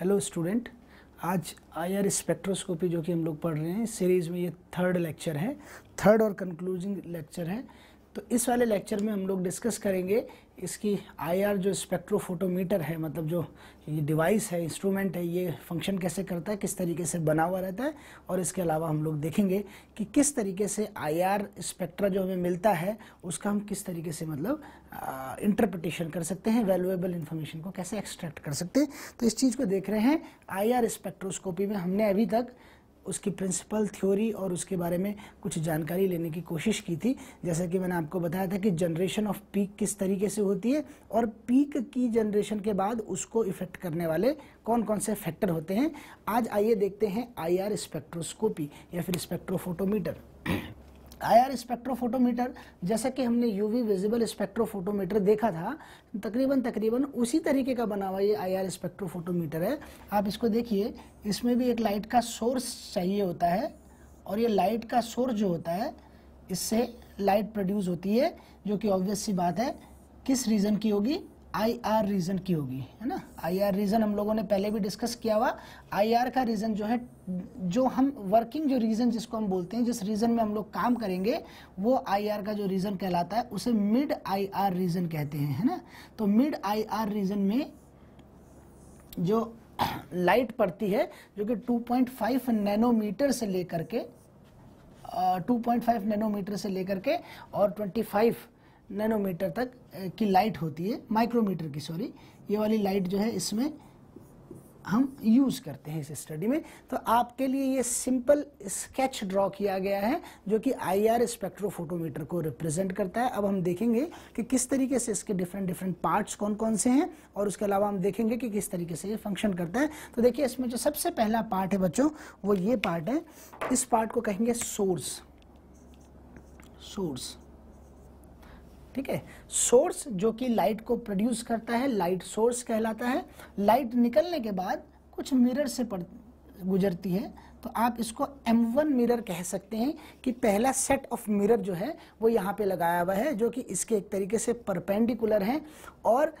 hello student आज IR spectroscopy जो कि हम लोग पढ़ रहे हैं सीरीज़ में ये थर्ड लेक्चर है थर्ड और कंक्लूजिंग लेक्चर है तो इस वाले लेक्चर में हम लोग डिस्कस करेंगे इसकी आईआर जो स्पेक्ट्रोफोटोमीटर है मतलब जो ये डिवाइस है इंस्ट्रूमेंट है ये फंक्शन कैसे करता है किस तरीके से बना हुआ रहता है और इसके अलावा हम लोग देखेंगे कि किस तरीके से आईआर स्पेक्ट्रा जो हमें मिलता है उसका हम किस तरीके से मतलब इंटरप्रिटेशन कर सकते हैं वैल्यूएबल इन्फॉर्मेशन को कैसे एक्सट्रैक्ट कर सकते हैं तो इस चीज़ को देख रहे हैं आर स्पेक्ट्रोस्कोपी में हमने अभी तक उसकी प्रिंसिपल थ्योरी और उसके बारे में कुछ जानकारी लेने की कोशिश की थी जैसा कि मैंने आपको बताया था कि जनरेशन ऑफ पीक किस तरीके से होती है और पीक की जनरेशन के बाद उसको इफेक्ट करने वाले कौन कौन से फैक्टर होते हैं आज आइए देखते हैं आईआर स्पेक्ट्रोस्कोपी या फिर स्पेक्ट्रोफोटोमीटर आईआर स्पेक्ट्रोफोटोमीटर जैसा कि हमने यूवी विजिबल स्पेक्ट्रोफोटोमीटर देखा था तकरीबन तकरीबन उसी तरीके का बना हुआ ये आईआर स्पेक्ट्रोफोटोमीटर है आप इसको देखिए इसमें भी एक लाइट का सोर्स चाहिए होता है और ये लाइट का सोर्स जो होता है इससे लाइट प्रोड्यूस होती है जो कि ऑब्वियस सी बात है किस रीज़न की होगी आई आर रीज़न की होगी है ना आई आर रीज़न हम लोगों ने पहले भी डिस्कस किया हुआ आई आर का रीज़न जो है जो हम वर्किंग जो रीज़न जिसको हम बोलते हैं जिस रीज़न में हम लोग काम करेंगे वो आई आर का जो रीज़न कहलाता है उसे मिड आई आर रीज़न कहते हैं है ना तो मिड आई आर रीज़न में जो लाइट पड़ती है जो कि 2.5 नैनोमीटर से लेकर के 2.5 नैनोमीटर से लेकर के और 25 नैनोमीटर तक की लाइट होती है माइक्रोमीटर की सॉरी ये वाली लाइट जो है इसमें हम यूज़ करते हैं इस स्टडी में तो आपके लिए ये सिंपल स्केच ड्रॉ किया गया है जो कि आईआर स्पेक्ट्रोफोटोमीटर को रिप्रेजेंट करता है अब हम देखेंगे कि किस तरीके से इसके डिफरेंट डिफरेंट पार्ट्स कौन कौन से हैं और उसके अलावा हम देखेंगे कि किस तरीके से ये फंक्शन करता है तो देखिए इसमें जो सबसे पहला पार्ट है बच्चों वो ये पार्ट है इस पार्ट को कहेंगे सोर्स सोर्स ठीक है सोर्स जो कि लाइट को प्रोड्यूस करता है लाइट सोर्स कहलाता है लाइट निकलने के बाद कुछ मिरर से पड़ गुजरती है तो आप इसको M1 मिरर कह सकते हैं कि पहला सेट ऑफ मिरर जो है वो यहाँ पे लगाया हुआ है जो कि इसके एक तरीके से परपेंडिकुलर है और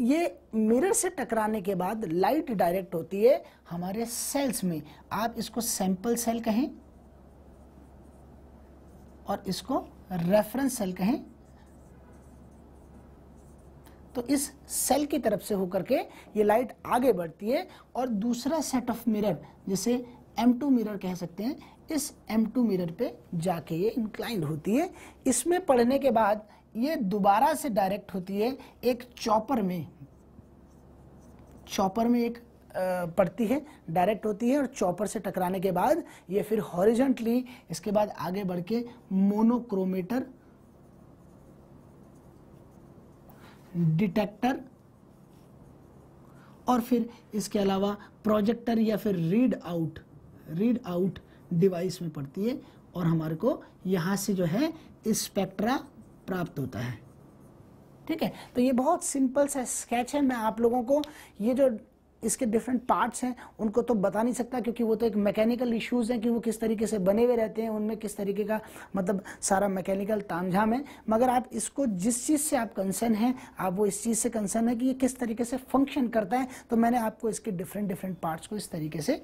ये मिरर से टकराने के बाद लाइट डायरेक्ट होती है हमारे सेल्स में आप इसको सैंपल सेल कहें और इसको रेफरेंस सेल कहें तो इस सेल की तरफ से होकर के ये लाइट आगे बढ़ती है और दूसरा सेट ऑफ मिरर जिसे M2 मिरर कह सकते हैं इस M2 मिरर पे जाके ये इंक्लाइंड होती है इसमें पढ़ने के बाद ये दोबारा से डायरेक्ट होती है एक चॉपर में चॉपर में एक पड़ती है डायरेक्ट होती है और चॉपर से टकराने के बाद ये फिर हॉरिजेंटली इसके बाद आगे बढ़ के मोनोक्रोमीटर डिटेक्टर और फिर इसके अलावा प्रोजेक्टर या फिर read out read out device में पड़ती है और हमारे को यहाँ से जो है स्पेक्ट्रा प्राप्त होता है ठीक है तो ये बहुत सिंपल सा स्केच है मैं आप लोगों को ये जो इसके डिफरेंट पार्ट्स हैं उनको तो बता नहीं सकता क्योंकि वो तो एक मैकेनिकल इश्यूज़ हैं कि वो किस तरीके से बने हुए रहते हैं उनमें किस तरीके का मतलब सारा मैकेनिकल तामझाम है मगर आप इसको जिस चीज़ से आप कंसर्न हैं आप वो इस चीज़ से कंसर्न है कि ये किस तरीके से फंक्शन करता है तो मैंने आपको इसके डिफरेंट डिफरेंट पार्ट्स को इस तरीके से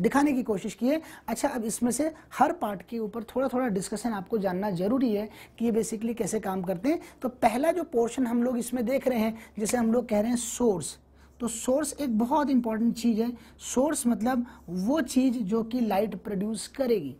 दिखाने की कोशिश की है अच्छा अब इसमें से हर पार्ट के ऊपर थोड़ा थोड़ा डिस्कशन आपको जानना जरूरी है कि ये बेसिकली कैसे काम करते हैं तो पहला जो पोर्शन हम लोग इसमें देख रहे हैं जिसे हम लोग कह रहे हैं सोर्स तो सोर्स एक बहुत इंपॉर्टेंट चीज़ है सोर्स मतलब वो चीज़ जो कि लाइट प्रोड्यूस करेगी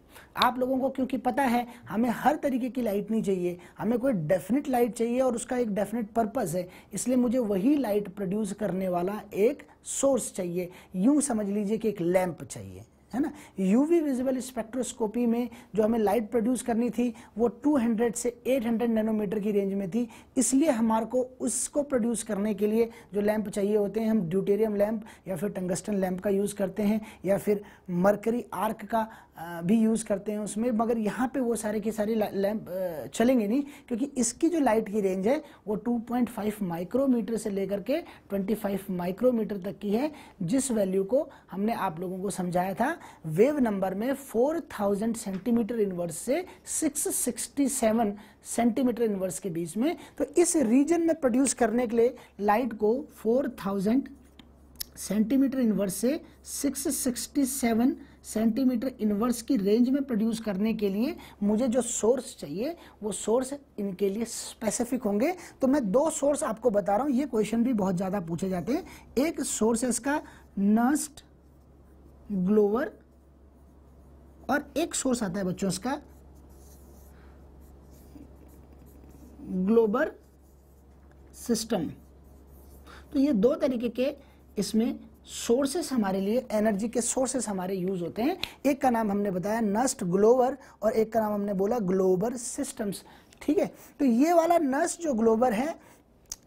आप लोगों को क्योंकि पता है हमें हर तरीके की लाइट नहीं चाहिए हमें कोई डेफिनेट लाइट चाहिए और उसका एक डेफिनेट पर्पज़ है इसलिए मुझे वही लाइट प्रोड्यूस करने वाला एक सोर्स चाहिए यूँ समझ लीजिए कि एक लैंप चाहिए है ना यूवी विजिबल स्पेक्ट्रोस्कोपी में जो हमें लाइट प्रोड्यूस करनी थी वो 200 से 800 नैनोमीटर की रेंज में थी इसलिए हमारे को उसको प्रोड्यूस करने के लिए जो लैंप चाहिए होते हैं हम ड्यूटेरियम लैंप या फिर टंगस्टन लैंप का यूज़ करते हैं या फिर मरकरी आर्क का भी यूज़ करते हैं उसमें मगर यहाँ पे वो सारे के सारे लैंप चलेंगे नहीं क्योंकि इसकी जो लाइट की रेंज है वो 2.5 माइक्रोमीटर से लेकर के 25 माइक्रोमीटर तक की है जिस वैल्यू को हमने आप लोगों को समझाया था वेव नंबर में 4000 सेंटीमीटर इनवर्स से 667 सेंटीमीटर इनवर्स के बीच में तो इस रीजन में प्रोड्यूस करने के लिए लाइट को फोर सेंटीमीटर इनवर्स से सिक्स सेंटीमीटर इनवर्स की रेंज में प्रोड्यूस करने के लिए मुझे जो सोर्स चाहिए वो सोर्स इनके लिए स्पेसिफिक होंगे तो मैं दो सोर्स आपको बता रहा हूँ ये क्वेश्चन भी बहुत ज़्यादा पूछे जाते हैं एक सोर्स है इसका नस्ट ग्लोवर और एक सोर्स आता है बच्चों इसका ग्लोबर सिस्टम तो ये दो तरीके के इसमें सोर्सेस हमारे लिए एनर्जी के सोर्सेस हमारे यूज होते हैं एक का नाम हमने बताया नस्ट ग्लोवर और एक का नाम हमने बोला ग्लोबर सिस्टम्स ठीक है तो ये वाला नस्ट जो ग्लोबर है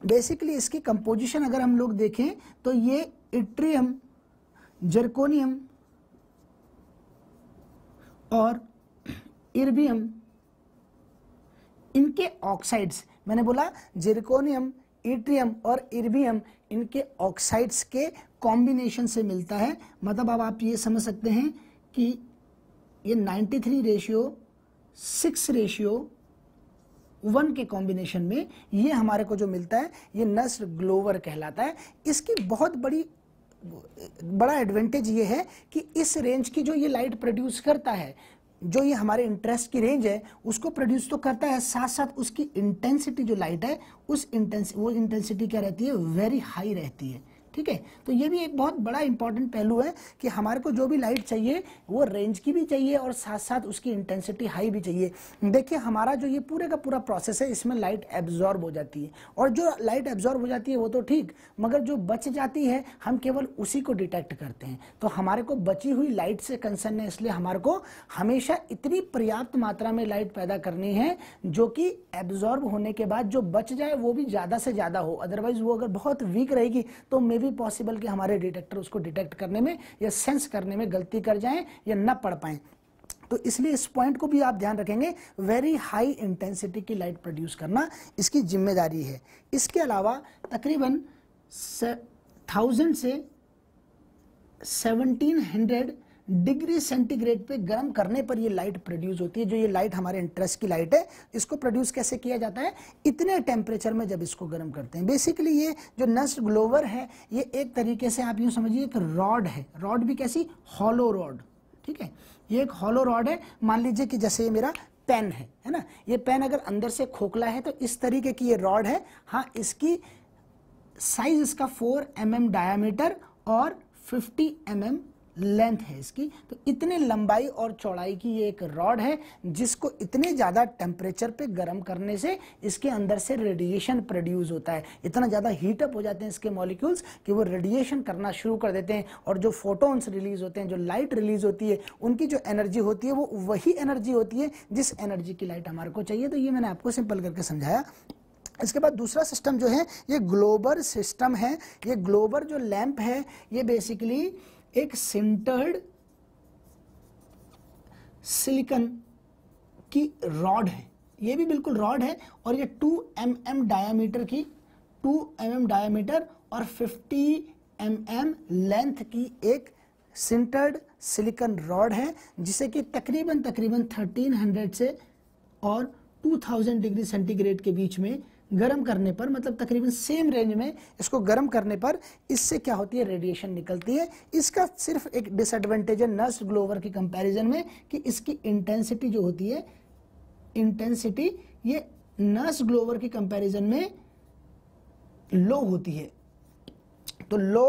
बेसिकली इसकी कंपोजिशन अगर हम लोग देखें तो ये इट्रियम जर्कोनियम और इर्बियम इनके ऑक्साइड्स मैंने बोला जिरकोनियम इट्रियम और इर्बियम इनके ऑक्साइड्स के कॉम्बिनेशन से मिलता है मतलब अब आप ये समझ सकते हैं कि ये 93 रेशियो 6 रेशियो वन के कॉम्बिनेशन में ये हमारे को जो मिलता है ये नस्ल ग्लोवर कहलाता है इसकी बहुत बड़ी बड़ा एडवांटेज ये है कि इस रेंज की जो ये लाइट प्रोड्यूस करता है जो ये हमारे इंटरेस्ट की रेंज है उसको प्रोड्यूस तो करता है साथ साथ उसकी इंटेंसिटी जो लाइट है उस इंटेंस वो इंटेंसिटी क्या रहती है वेरी हाई रहती है ठीक है तो ये भी एक बहुत बड़ा इंपॉर्टेंट पहलू है कि हमारे को जो भी लाइट चाहिए वो रेंज की भी चाहिए और साथ साथ उसकी इंटेंसिटी हाई भी चाहिए देखिए हमारा जो ये पूरे का पूरा प्रोसेस है इसमें लाइट एब्जॉर्ब हो जाती है और जो लाइट एब्जॉर्ब हो जाती है वो तो ठीक मगर जो बच जाती है हम केवल उसी को डिटेक्ट करते हैं तो हमारे को बची हुई लाइट से कंसर्न है इसलिए हमारे को हमेशा इतनी पर्याप्त मात्रा में लाइट पैदा करनी है जो कि एब्जॉर्ब होने के बाद जो बच जाए वो भी ज़्यादा से ज़्यादा हो अदरवाइज वो अगर बहुत वीक रहेगी तो मे भी पॉसिबल कि हमारे डिटेक्टर उसको डिटेक्ट करने में या सेंस करने में गलती कर जाएं या न पढ़ पाए तो इसलिए इस पॉइंट को भी आप ध्यान रखेंगे वेरी हाई इंटेंसिटी की लाइट प्रोड्यूस करना इसकी जिम्मेदारी है इसके अलावा तकरीबन थाउजेंड से सेवनटीन हंड्रेड डिग्री सेंटीग्रेड पे गर्म करने पर ये लाइट प्रोड्यूस होती है जो ये लाइट हमारे इंटरेस्ट की लाइट है इसको प्रोड्यूस कैसे किया जाता है इतने टेम्परेचर में जब इसको गर्म करते हैं बेसिकली ये जो नस्ट ग्लोवर है ये एक तरीके से आप यूँ समझिए एक रॉड है रॉड भी कैसी हॉलो रॉड ठीक है ये एक हॉलो रॉड है मान लीजिए कि जैसे ये मेरा पेन है है ना ये पेन अगर अंदर से खोखला है तो इस तरीके की ये रॉड है हाँ इसकी साइज इसका फोर एम mm डायामीटर और 50 एम mm लेंथ है इसकी तो इतनी लंबाई और चौड़ाई की ये एक रॉड है जिसको इतने ज़्यादा टेम्परेचर पे गर्म करने से इसके अंदर से रेडिएशन प्रोड्यूस होता है इतना ज़्यादा हीटअप हो जाते हैं इसके मॉलिक्यूल्स कि वो रेडिएशन करना शुरू कर देते हैं और जो फोटोन्स रिलीज होते हैं जो लाइट रिलीज होती है उनकी जो एनर्जी होती है वो वही एनर्जी होती है जिस एनर्जी की लाइट हमारे को चाहिए तो ये मैंने आपको सिंपल करके समझाया इसके बाद दूसरा सिस्टम जो है ये ग्लोबर सिस्टम है ये ग्लोबर जो लैंप है ये बेसिकली एक सेंटर्ड सिलिकन की रॉड है ये भी बिल्कुल रॉड है और ये 2 एम mm डायामीटर की 2 एम mm डायामीटर और 50 एम mm लेंथ की एक सेंटर्ड सिलिकन रॉड है जिसे कि तकरीबन तकरीबन 1300 से और 2000 डिग्री सेंटीग्रेड के बीच में गर्म करने पर मतलब तकरीबन सेम रेंज में इसको गर्म करने पर इससे क्या होती है रेडिएशन निकलती है इसका सिर्फ एक डिसएडवांटेज है नर्स ग्लोवर की कंपैरिजन में कि इसकी इंटेंसिटी जो होती है इंटेंसिटी ये नर्स ग्लोवर की कंपैरिजन में लो होती है तो लो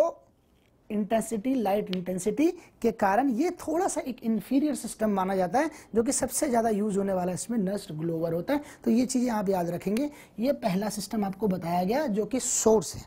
इंटेंसिटी लाइट इंटेंसिटी के कारण ये थोड़ा सा एक इन्फीरियर सिस्टम माना जाता है जो कि सबसे ज़्यादा यूज होने वाला इसमें नस्ट ग्लोवर होता है तो ये चीज़ें आप याद रखेंगे ये पहला सिस्टम आपको बताया गया जो कि सोर्स है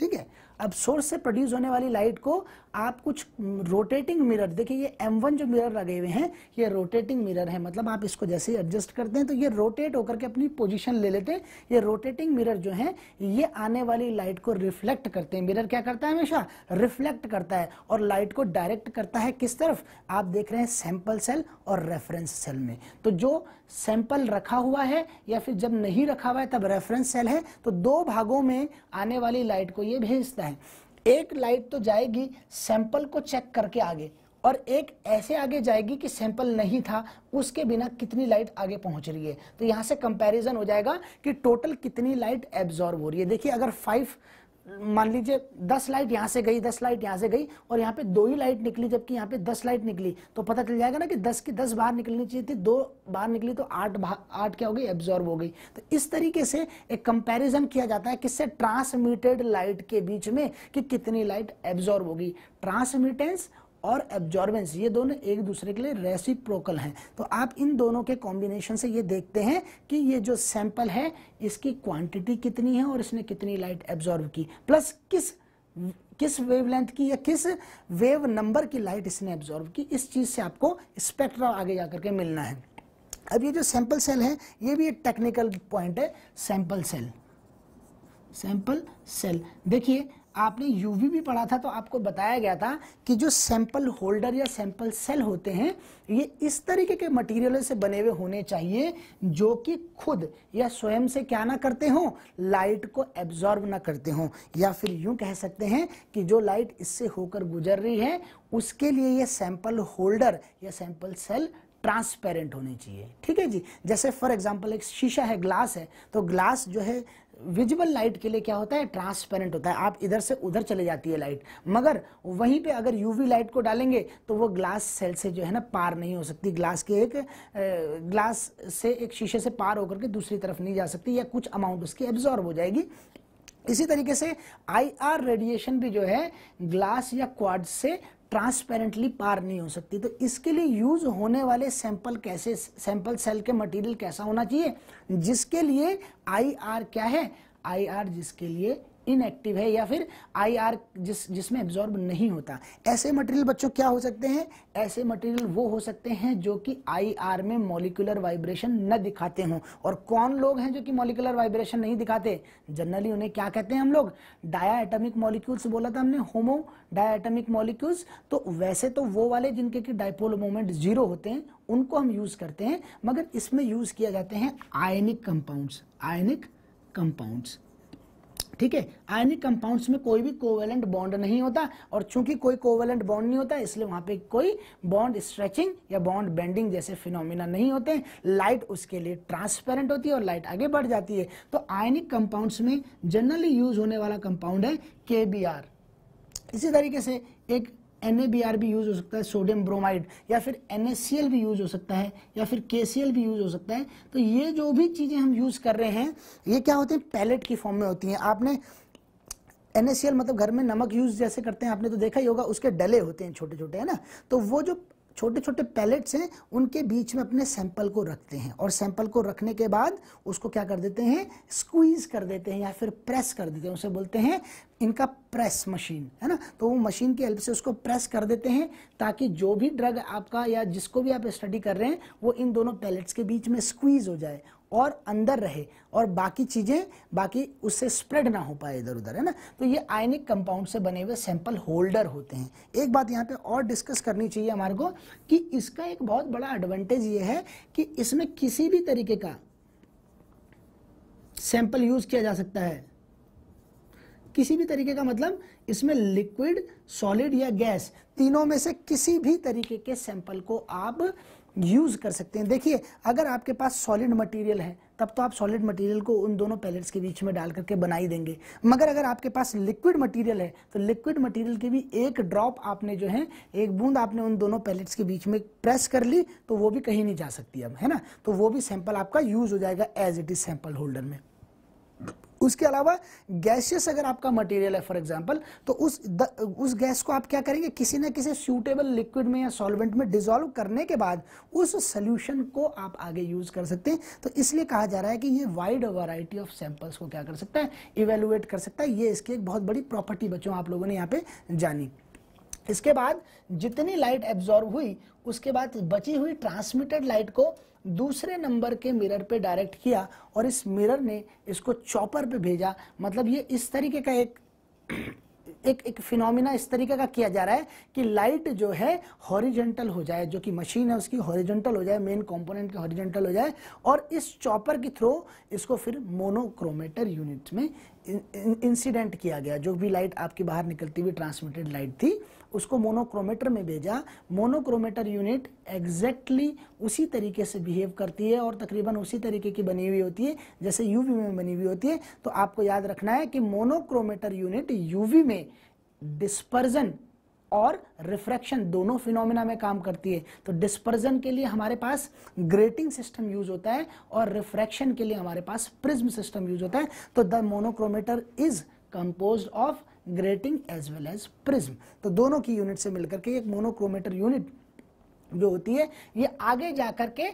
ठीक है अब सोर्स से प्रोड्यूस होने वाली लाइट को आप कुछ रोटेटिंग मिरर देखिए ये M1 जो मिरर लगे हुए हैं ये रोटेटिंग मिरर है मतलब आप इसको जैसे ही एडजस्ट करते हैं तो ये रोटेट होकर के अपनी पोजीशन ले लेते हैं ये रोटेटिंग मिरर जो है ये आने वाली लाइट को रिफ्लेक्ट करते हैं मिरर क्या करता है हमेशा रिफ्लेक्ट करता है और लाइट को डायरेक्ट करता है किस तरफ आप देख रहे हैं सैंपल सेल और रेफरेंस सेल में तो जो सैंपल रखा हुआ है या फिर जब नहीं रखा हुआ है तब रेफरेंस सेल है तो दो भागों में आने वाली लाइट को ये भेजता है एक लाइट तो जाएगी सैंपल को चेक करके आगे और एक ऐसे आगे जाएगी कि सैंपल नहीं था उसके बिना कितनी लाइट आगे पहुंच रही है तो यहां से कंपैरिजन हो जाएगा कि टोटल कितनी लाइट एब्जॉर्ब हो रही है देखिए अगर फाइव मान लीजिए दस लाइट यहाँ से गई दस लाइट यहाँ से गई और यहाँ पे दो ही लाइट निकली जबकि यहाँ पे दस लाइट निकली तो पता चल जाएगा ना कि दस की दस बाहर निकलनी चाहिए थी दो बाहर निकली तो आठ आठ क्या हो गई एब्जॉर्ब हो गई तो इस तरीके से एक कंपैरिजन किया जाता है किससे ट्रांसमिटेड लाइट के बीच में कि कितनी लाइट एब्जॉर्ब होगी ट्रांसमिटेंस और एब्जॉर्बेंस ये दोनों एक दूसरे के लिए रेसिप्रोकल हैं तो आप इन दोनों के कॉम्बिनेशन से ये देखते हैं कि ये जो सैंपल है इसकी क्वांटिटी कितनी है और इसने कितनी लाइट एब्जॉर्ब की प्लस किस किस वेवलेंथ की या किस वेव नंबर की लाइट इसने एब्जॉर्ब की इस चीज़ से आपको स्पेक्ट्रा आगे जा करके मिलना है अब ये जो सैंपल सेल है ये भी एक टेक्निकल पॉइंट है सैंपल सेल सैंपल सेल देखिए आपने यूवी भी पढ़ा था तो आपको बताया गया था कि जो सैंपल होल्डर या सैंपल सेल होते हैं ये इस तरीके के मटेरियल से बने हुए होने चाहिए जो कि खुद या स्वयं से क्या ना करते हों लाइट को एब्जॉर्ब ना करते हों या फिर यूं कह सकते हैं कि जो लाइट इससे होकर गुजर रही है उसके लिए ये सैंपल होल्डर या सैंपल सेल ट्रांसपेरेंट होने चाहिए ठीक है जी जैसे फॉर एग्जाम्पल एक शीशा है ग्लास है तो ग्लास जो है विजुअल लाइट के लिए क्या होता है ट्रांसपेरेंट होता है आप इधर से उधर चले जाती है लाइट मगर वहीं पे अगर यूवी लाइट को डालेंगे तो वो ग्लास सेल से जो है ना पार नहीं हो सकती ग्लास के एक ग्लास से एक शीशे से पार होकर के दूसरी तरफ नहीं जा सकती या कुछ अमाउंट उसकी एब्जॉर्ब हो जाएगी इसी तरीके से आईआर रेडिएशन भी जो है ग्लास या क्वाड से ट्रांसपेरेंटली पार नहीं हो सकती तो इसके लिए यूज होने वाले सैंपल कैसे सैंपल सेल के मटेरियल कैसा होना चाहिए जिसके लिए आई आर क्या है आई आर जिसके लिए इनएक्टिव है या फिर आईआर जिस जिसमें एब्जॉर्ब नहीं होता ऐसे मटेरियल बच्चों क्या हो सकते हैं ऐसे मटेरियल वो हो सकते हैं जो कि आईआर में मॉलिकुलर वाइब्रेशन न दिखाते हों और कौन लोग हैं जो कि मॉलिकुलर वाइब्रेशन नहीं दिखाते जनरली उन्हें क्या कहते हैं हम लोग डाया एटमिक मॉलिक्यूल्स बोला था हमने होमो डाया एटमिक मॉलिक्यूल्स तो वैसे तो वो वाले जिनके कि डायपोल मोमेंट जीरो होते हैं उनको हम यूज करते हैं मगर इसमें यूज किया जाते हैं आयनिक कंपाउंड्स आयनिक कंपाउंड्स ठीक है आयनिक कंपाउंड्स में कोई भी कोवेलेंट बॉन्ड नहीं होता और चूंकि कोई कोवेलेंट बॉन्ड नहीं होता इसलिए वहां पे कोई बॉन्ड स्ट्रेचिंग या बॉन्ड बेंडिंग जैसे फिनोमिना नहीं होते लाइट उसके लिए ट्रांसपेरेंट होती है और लाइट आगे बढ़ जाती है तो आयनिक कंपाउंड्स में जनरली यूज होने वाला कंपाउंड है के इसी तरीके से एक एन भी यूज़ हो सकता है सोडियम ब्रोमाइड या फिर एन भी यूज़ हो सकता है या फिर के भी यूज़ हो सकता है तो ये जो भी चीज़ें हम यूज़ कर रहे हैं ये क्या होते हैं पैलेट की फॉर्म में होती हैं आपने एन मतलब घर में नमक यूज़ जैसे करते हैं आपने तो देखा ही होगा उसके डले होते हैं छोटे छोटे है ना तो वो जो छोटे छोटे पैलेट्स हैं उनके बीच में अपने सैंपल को रखते हैं और सैंपल को रखने के बाद उसको क्या कर देते हैं स्क्वीज कर देते हैं या फिर प्रेस कर देते हैं उसे बोलते हैं इनका प्रेस मशीन है ना तो वो मशीन की हेल्प से उसको प्रेस कर देते हैं ताकि जो भी ड्रग आपका या जिसको भी आप स्टडी कर रहे हैं वो इन दोनों पैलेट्स के बीच में स्क्वीज हो जाए और अंदर रहे और बाकी चीज़ें बाकी उससे स्प्रेड ना हो पाए इधर उधर है ना तो ये आयनिक कंपाउंड से बने हुए सैंपल होल्डर होते हैं एक बात यहाँ पे और डिस्कस करनी चाहिए हमारे को कि इसका एक बहुत बड़ा एडवांटेज ये है कि इसमें किसी भी तरीके का सैंपल यूज़ किया जा सकता है किसी भी तरीके का मतलब इसमें लिक्विड सॉलिड या गैस तीनों में से किसी भी तरीके के सैंपल को आप यूज़ कर सकते हैं देखिए अगर आपके पास सॉलिड मटेरियल है तब तो आप सॉलिड मटेरियल को उन दोनों पैलेट्स के बीच में डाल करके बना ही देंगे मगर अगर आपके पास लिक्विड मटेरियल है तो लिक्विड मटेरियल के भी एक ड्रॉप आपने जो है एक बूंद आपने उन दोनों पैलेट्स के बीच में प्रेस कर ली तो वो भी कहीं नहीं जा सकती अब है ना तो वो भी सैंपल आपका यूज हो जाएगा as it is sample holder में उसके अलावा गैसियस अगर आपका मटेरियल है फॉर एग्जांपल तो उस द, उस गैस को आप क्या करेंगे किसी ना किसी सूटेबल लिक्विड में या सॉल्वेंट में डिजोल्व करने के बाद उस सोल्यूशन को आप आगे यूज कर सकते हैं तो इसलिए कहा जा रहा है कि ये वाइड वैरायटी ऑफ सैंपल्स को क्या कर सकता है इवेलुएट कर सकता है ये इसकी एक बहुत बड़ी प्रॉपर्टी बच्चों आप लोगों ने यहाँ पे जानी इसके बाद जितनी लाइट एब्जॉर्व हुई उसके बाद बची हुई ट्रांसमिटेड लाइट को दूसरे नंबर के मिरर पे डायरेक्ट किया और इस मिरर ने इसको चॉपर पे भेजा मतलब ये इस तरीके का एक एक एक फिनोमिना इस तरीके का किया जा रहा है कि लाइट जो है हॉरिजेंटल हो जाए जो कि मशीन है उसकी हॉरिजेंटल हो जाए मेन कंपोनेंट के हॉरिजेंटल हो जाए और इस चॉपर के थ्रू इसको फिर मोनोक्रोमेटर यूनिट में इंसिडेंट किया गया जो भी लाइट आपकी बाहर निकलती हुई ट्रांसमिटेड लाइट थी उसको मोनोक्रोमीटर में भेजा मोनोक्रोमीटर यूनिट एग्जैक्टली उसी तरीके से बिहेव करती है और तकरीबन उसी तरीके की बनी हुई होती है जैसे यूवी में बनी हुई होती है तो आपको याद रखना है कि मोनोक्रोमीटर यूनिट यूवी में डिस्पर्जन और रिफ्रैक्शन दोनों फिनोमिना में काम करती है तो डिस्पर्जन के लिए हमारे पास ग्रेटिंग सिस्टम यूज होता है और रिफ्रैक्शन के लिए हमारे पास प्रिज्म सिस्टम यूज होता है तो the monochromator is composed of grating as well as prism तो दोनों की यूनिट से मिलकर के एक मोनोक्रोमेटर यूनिट जो होती है ये आगे जाकर के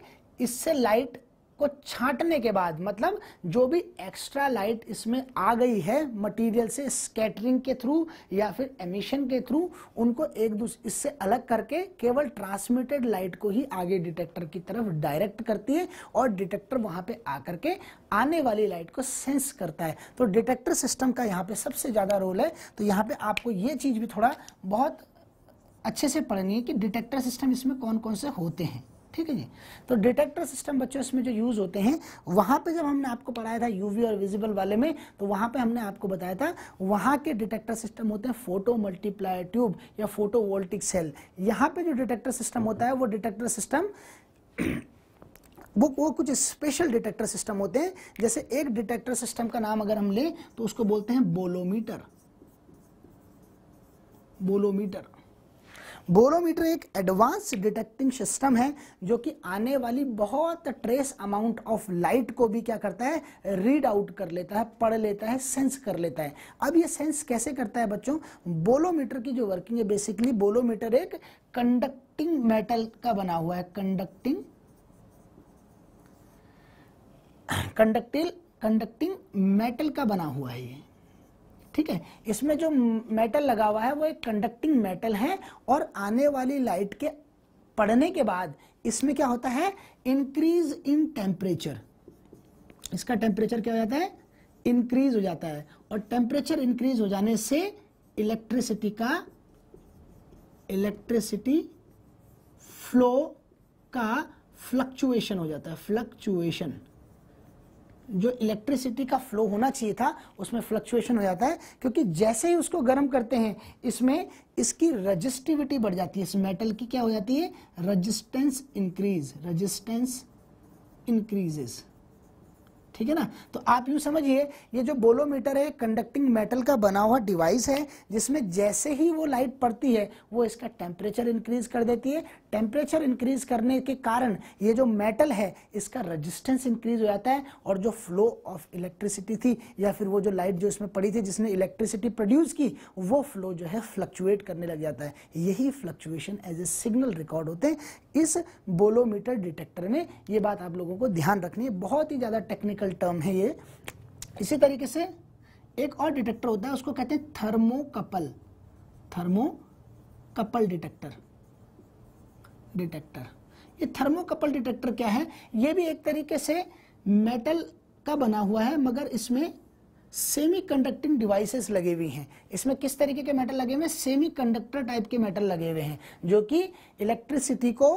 इससे लाइट को छांटने के बाद मतलब जो भी एक्स्ट्रा लाइट इसमें आ गई है मटेरियल से स्कैटरिंग के थ्रू या फिर एमिशन के थ्रू उनको एक दूसरे इससे अलग करके केवल ट्रांसमिटेड लाइट को ही आगे डिटेक्टर की तरफ डायरेक्ट करती है और डिटेक्टर वहां पे आकर के आने वाली लाइट को सेंस करता है तो डिटेक्टर सिस्टम का यहाँ पे सबसे ज़्यादा रोल है तो यहाँ पे आपको ये चीज़ भी थोड़ा बहुत अच्छे से पढ़नी है कि डिटेक्टर सिस्टम इसमें कौन कौन से होते हैं ठीक है जी तो डिटेक्टर सिस्टम बच्चों इसमें जो यूज होते हैं वहां पे जब हमने आपको पढ़ाया था यूवी और विजिबल वाले में तो वहां पे हमने आपको बताया था वहां के डिटेक्टर सिस्टम होते हैं फोटो मल्टीप्लायर ट्यूब या फोटो वोल्टिक सेल यहाँ पे जो डिटेक्टर सिस्टम होता है वो डिटेक्टर सिस्टम वो वो कुछ स्पेशल डिटेक्टर सिस्टम होते हैं जैसे एक डिटेक्टर सिस्टम का नाम अगर हम लें तो उसको बोलते हैं बोलोमीटर बोलोमीटर बोरोमीटर एक एडवांस डिटेक्टिंग सिस्टम है जो कि आने वाली बहुत ट्रेस अमाउंट ऑफ लाइट को भी क्या करता है रीड आउट कर लेता है पढ़ लेता है सेंस कर लेता है अब ये सेंस कैसे करता है बच्चों बोलोमीटर की जो वर्किंग है बेसिकली बोलोमीटर एक कंडक्टिंग मेटल का बना हुआ है कंडक्टिंग कंडक्टिल कंडक्टिंग मेटल का बना हुआ है ये ठीक है इसमें जो मेटल लगा हुआ है वो एक कंडक्टिंग मेटल है और आने वाली लाइट के पड़ने के बाद इसमें क्या होता है इंक्रीज इन टेम्परेचर इसका टेम्परेचर क्या हो जाता है इंक्रीज हो जाता है और टेम्परेचर इंक्रीज हो जाने से इलेक्ट्रिसिटी का इलेक्ट्रिसिटी फ्लो का फ्लक्चुएशन हो जाता है फ्लक्चुएशन जो इलेक्ट्रिसिटी का फ्लो होना चाहिए था उसमें फ्लक्चुएशन हो जाता है क्योंकि जैसे ही उसको गर्म करते हैं इसमें इसकी रजिस्टिविटी बढ़ जाती है इस मेटल की क्या हो जाती है रजिस्टेंस इंक्रीज रजिस्टेंस इंक्रीजेस ठीक है ना तो आप यूँ समझिए ये जो बोलोमीटर है कंडक्टिंग मेटल का बना हुआ डिवाइस है जिसमें जैसे ही वो लाइट पड़ती है वो इसका टेम्परेचर इंक्रीज कर देती है टेम्परेचर इंक्रीज करने के कारण ये जो मेटल है इसका रजिस्टेंस इंक्रीज हो जाता है और जो फ्लो ऑफ इलेक्ट्रिसिटी थी या फिर वो जो लाइट जो इसमें पड़ी थी जिसने इलेक्ट्रिसिटी प्रोड्यूस की वो फ्लो जो है फ्लक्चुएट करने लग जाता है यही fluctuation as a signal record होते हैं इस बोलोमीटर डिटेक्टर में ये बात आप लोगों को ध्यान रखनी है बहुत ही ज़्यादा टेक्निकल टर्म है ये इसी तरीके से एक और डिटेक्टर होता है उसको कहते हैं थर्मोकपल थर्मोकपल डिटेक्टर डिटेक्टर ये थर्मोकपल डिटेक्टर क्या है ये भी एक तरीके से मेटल का बना हुआ है मगर इसमें सेमी कंडक्टिंग डिवाइसेस लगे हुई हैं इसमें किस तरीके के मेटल लगे हुए हैं सेमी कंडक्टर टाइप के मेटल लगे हुए हैं जो कि इलेक्ट्रिसिटी को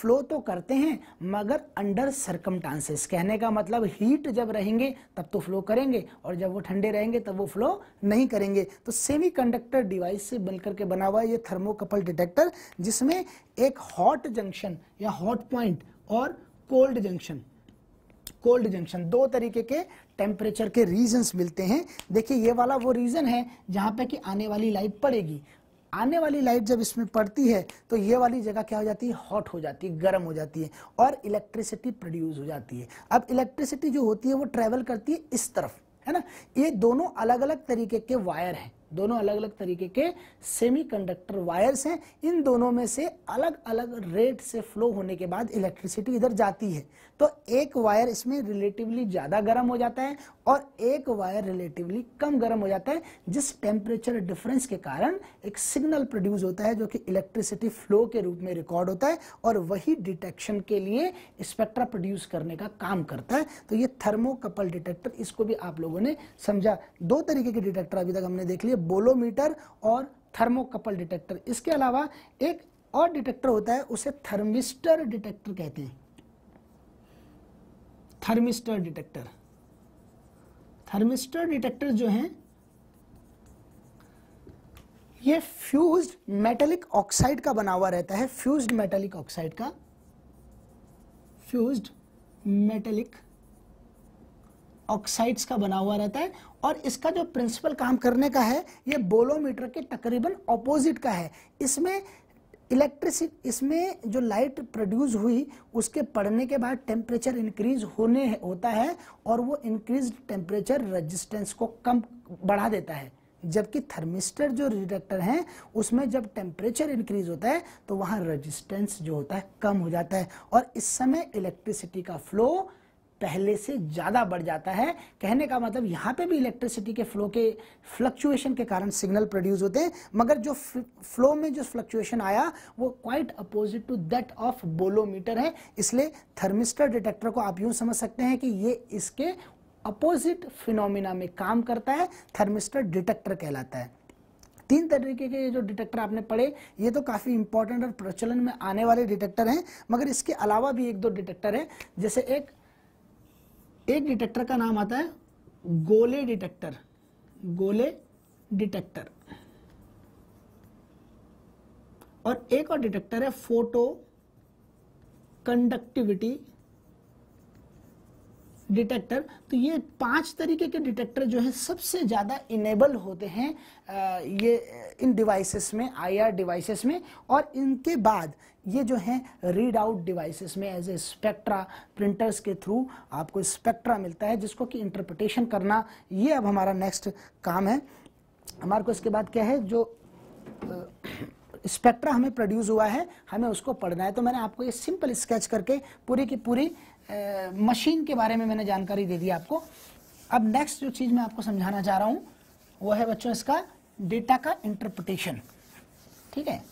फ्लो तो करते हैं मगर अंडर सरकम कहने का मतलब हीट जब रहेंगे तब तो फ्लो करेंगे और जब वो ठंडे रहेंगे तब वो फ्लो नहीं करेंगे तो सेमी कंडक्टर डिवाइस से बनकर के बना हुआ ये थर्मोकपल डिटेक्टर जिसमें एक हॉट जंक्शन या हॉट पॉइंट और कोल्ड जंक्शन कोल्ड जंक्शन दो तरीके के टेम्परेचर के रीजन मिलते हैं देखिए ये वाला वो रीजन है जहाँ पे कि आने वाली लाइट पड़ेगी आने वाली लाइट जब इसमें पड़ती है तो ये वाली जगह क्या हो जाती है हॉट हो जाती है गर्म हो जाती है और इलेक्ट्रिसिटी प्रोड्यूस हो जाती है अब इलेक्ट्रिसिटी जो होती है वो ट्रेवल करती है इस तरफ है ना ये दोनों अलग अलग तरीके के वायर हैं दोनों अलग अलग तरीके के सेमीकंडक्टर वायर्स हैं इन दोनों में से अलग अलग रेट से फ्लो होने के बाद इलेक्ट्रिसिटी इधर जाती है तो एक वायर इसमें रिलेटिवली ज़्यादा गर्म हो जाता है और एक वायर रिलेटिवली कम गर्म हो जाता है जिस टेम्परेचर डिफरेंस के कारण एक सिग्नल प्रोड्यूस होता है जो कि इलेक्ट्रिसिटी फ्लो के रूप में रिकॉर्ड होता है और वही डिटेक्शन के लिए स्पेक्ट्रा प्रोड्यूस करने का काम करता है तो ये थर्मोकपल डिटेक्टर इसको भी आप लोगों ने समझा दो तरीके के डिटेक्टर अभी तक हमने देख लिए बोलोमीटर और थर्मोकपल डिटेक्टर इसके अलावा एक और डिटेक्टर होता है उसे थर्मिस्टर डिटेक्टर कहते हैं थर्मिस्टर डिटेक्टर थर्मिस्टर डिटेक्टर जो हैं ये फ्यूज्ड मेटेलिक ऑक्साइड का बना हुआ रहता है फ्यूज्ड मेटेलिक ऑक्साइड का फ्यूज्ड मेटेलिक ऑक्साइड्स का बना हुआ रहता है और इसका जो प्रिंसिपल काम करने का है ये बोलोमीटर के तकरीबन ऑपोजिट का है इसमें इलेक्ट्रिसिटी इसमें जो लाइट प्रोड्यूस हुई उसके पड़ने के बाद टेम्परेचर इंक्रीज होने होता है और वो इंक्रीज टेम्परेचर रेजिस्टेंस को कम बढ़ा देता है जबकि थर्मिस्टर जो रिडक्टर हैं उसमें जब टेम्परेचर इंक्रीज होता है तो वहाँ रेजिस्टेंस जो होता है कम हो जाता है और इस समय इलेक्ट्रिसिटी का फ्लो पहले से ज़्यादा बढ़ जाता है कहने का मतलब यहाँ पे भी इलेक्ट्रिसिटी के फ्लो के फ्लक्चुएशन के कारण सिग्नल प्रोड्यूस होते हैं मगर जो फ्लो में जो फ्लक्चुएशन आया वो quite opposite to that of bolometer है इसलिए थर्मिस्टर डिटेक्टर को आप यूँ समझ सकते हैं कि ये इसके अपोजिट फिनोमिना में काम करता है थर्मिस्टर डिटेक्टर कहलाता है तीन तरीके के ये जो डिटेक्टर आपने पढ़े ये तो काफ़ी इंपॉर्टेंट और प्रचलन में आने वाले डिटेक्टर हैं मगर इसके अलावा भी एक दो डिटेक्टर हैं जैसे एक एक डिटेक्टर का नाम आता है गोले डिटेक्टर गोले डिटेक्टर और एक और डिटेक्टर है फोटो कंडक्टिविटी डिटेक्टर तो ये पांच तरीके के डिटेक्टर जो है सबसे ज़्यादा इनेबल होते हैं ये इन डिवाइसेस में आईआर डिवाइसेस में और इनके बाद ये जो है रीड आउट डिवाइसेस में एज ए स्पेक्ट्रा प्रिंटर्स के थ्रू आपको स्पेक्ट्रा मिलता है जिसको कि इंटरप्रटेशन करना ये अब हमारा नेक्स्ट काम है हमारे को इसके बाद क्या है जो स्पेक्ट्रा हमें प्रोड्यूस हुआ है हमें उसको पढ़ना है तो मैंने आपको ये सिंपल स्केच करके पूरी की पूरी मशीन के बारे में मैंने जानकारी दे दी आपको अब नेक्स्ट जो चीज़ मैं आपको समझाना चाह रहा हूँ वो है बच्चों इसका डेटा का इंटरप्रटेशन ठीक है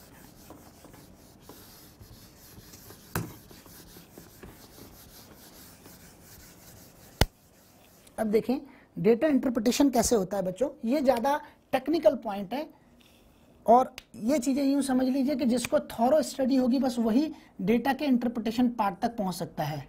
अब देखें डेटा इंटरप्रिटेशन कैसे होता है बच्चों ये ज़्यादा टेक्निकल पॉइंट है और ये चीज़ें यूं समझ लीजिए कि जिसको थॉरो स्टडी होगी बस वही डेटा के इंटरप्रिटेशन पार्ट तक पहुंच सकता है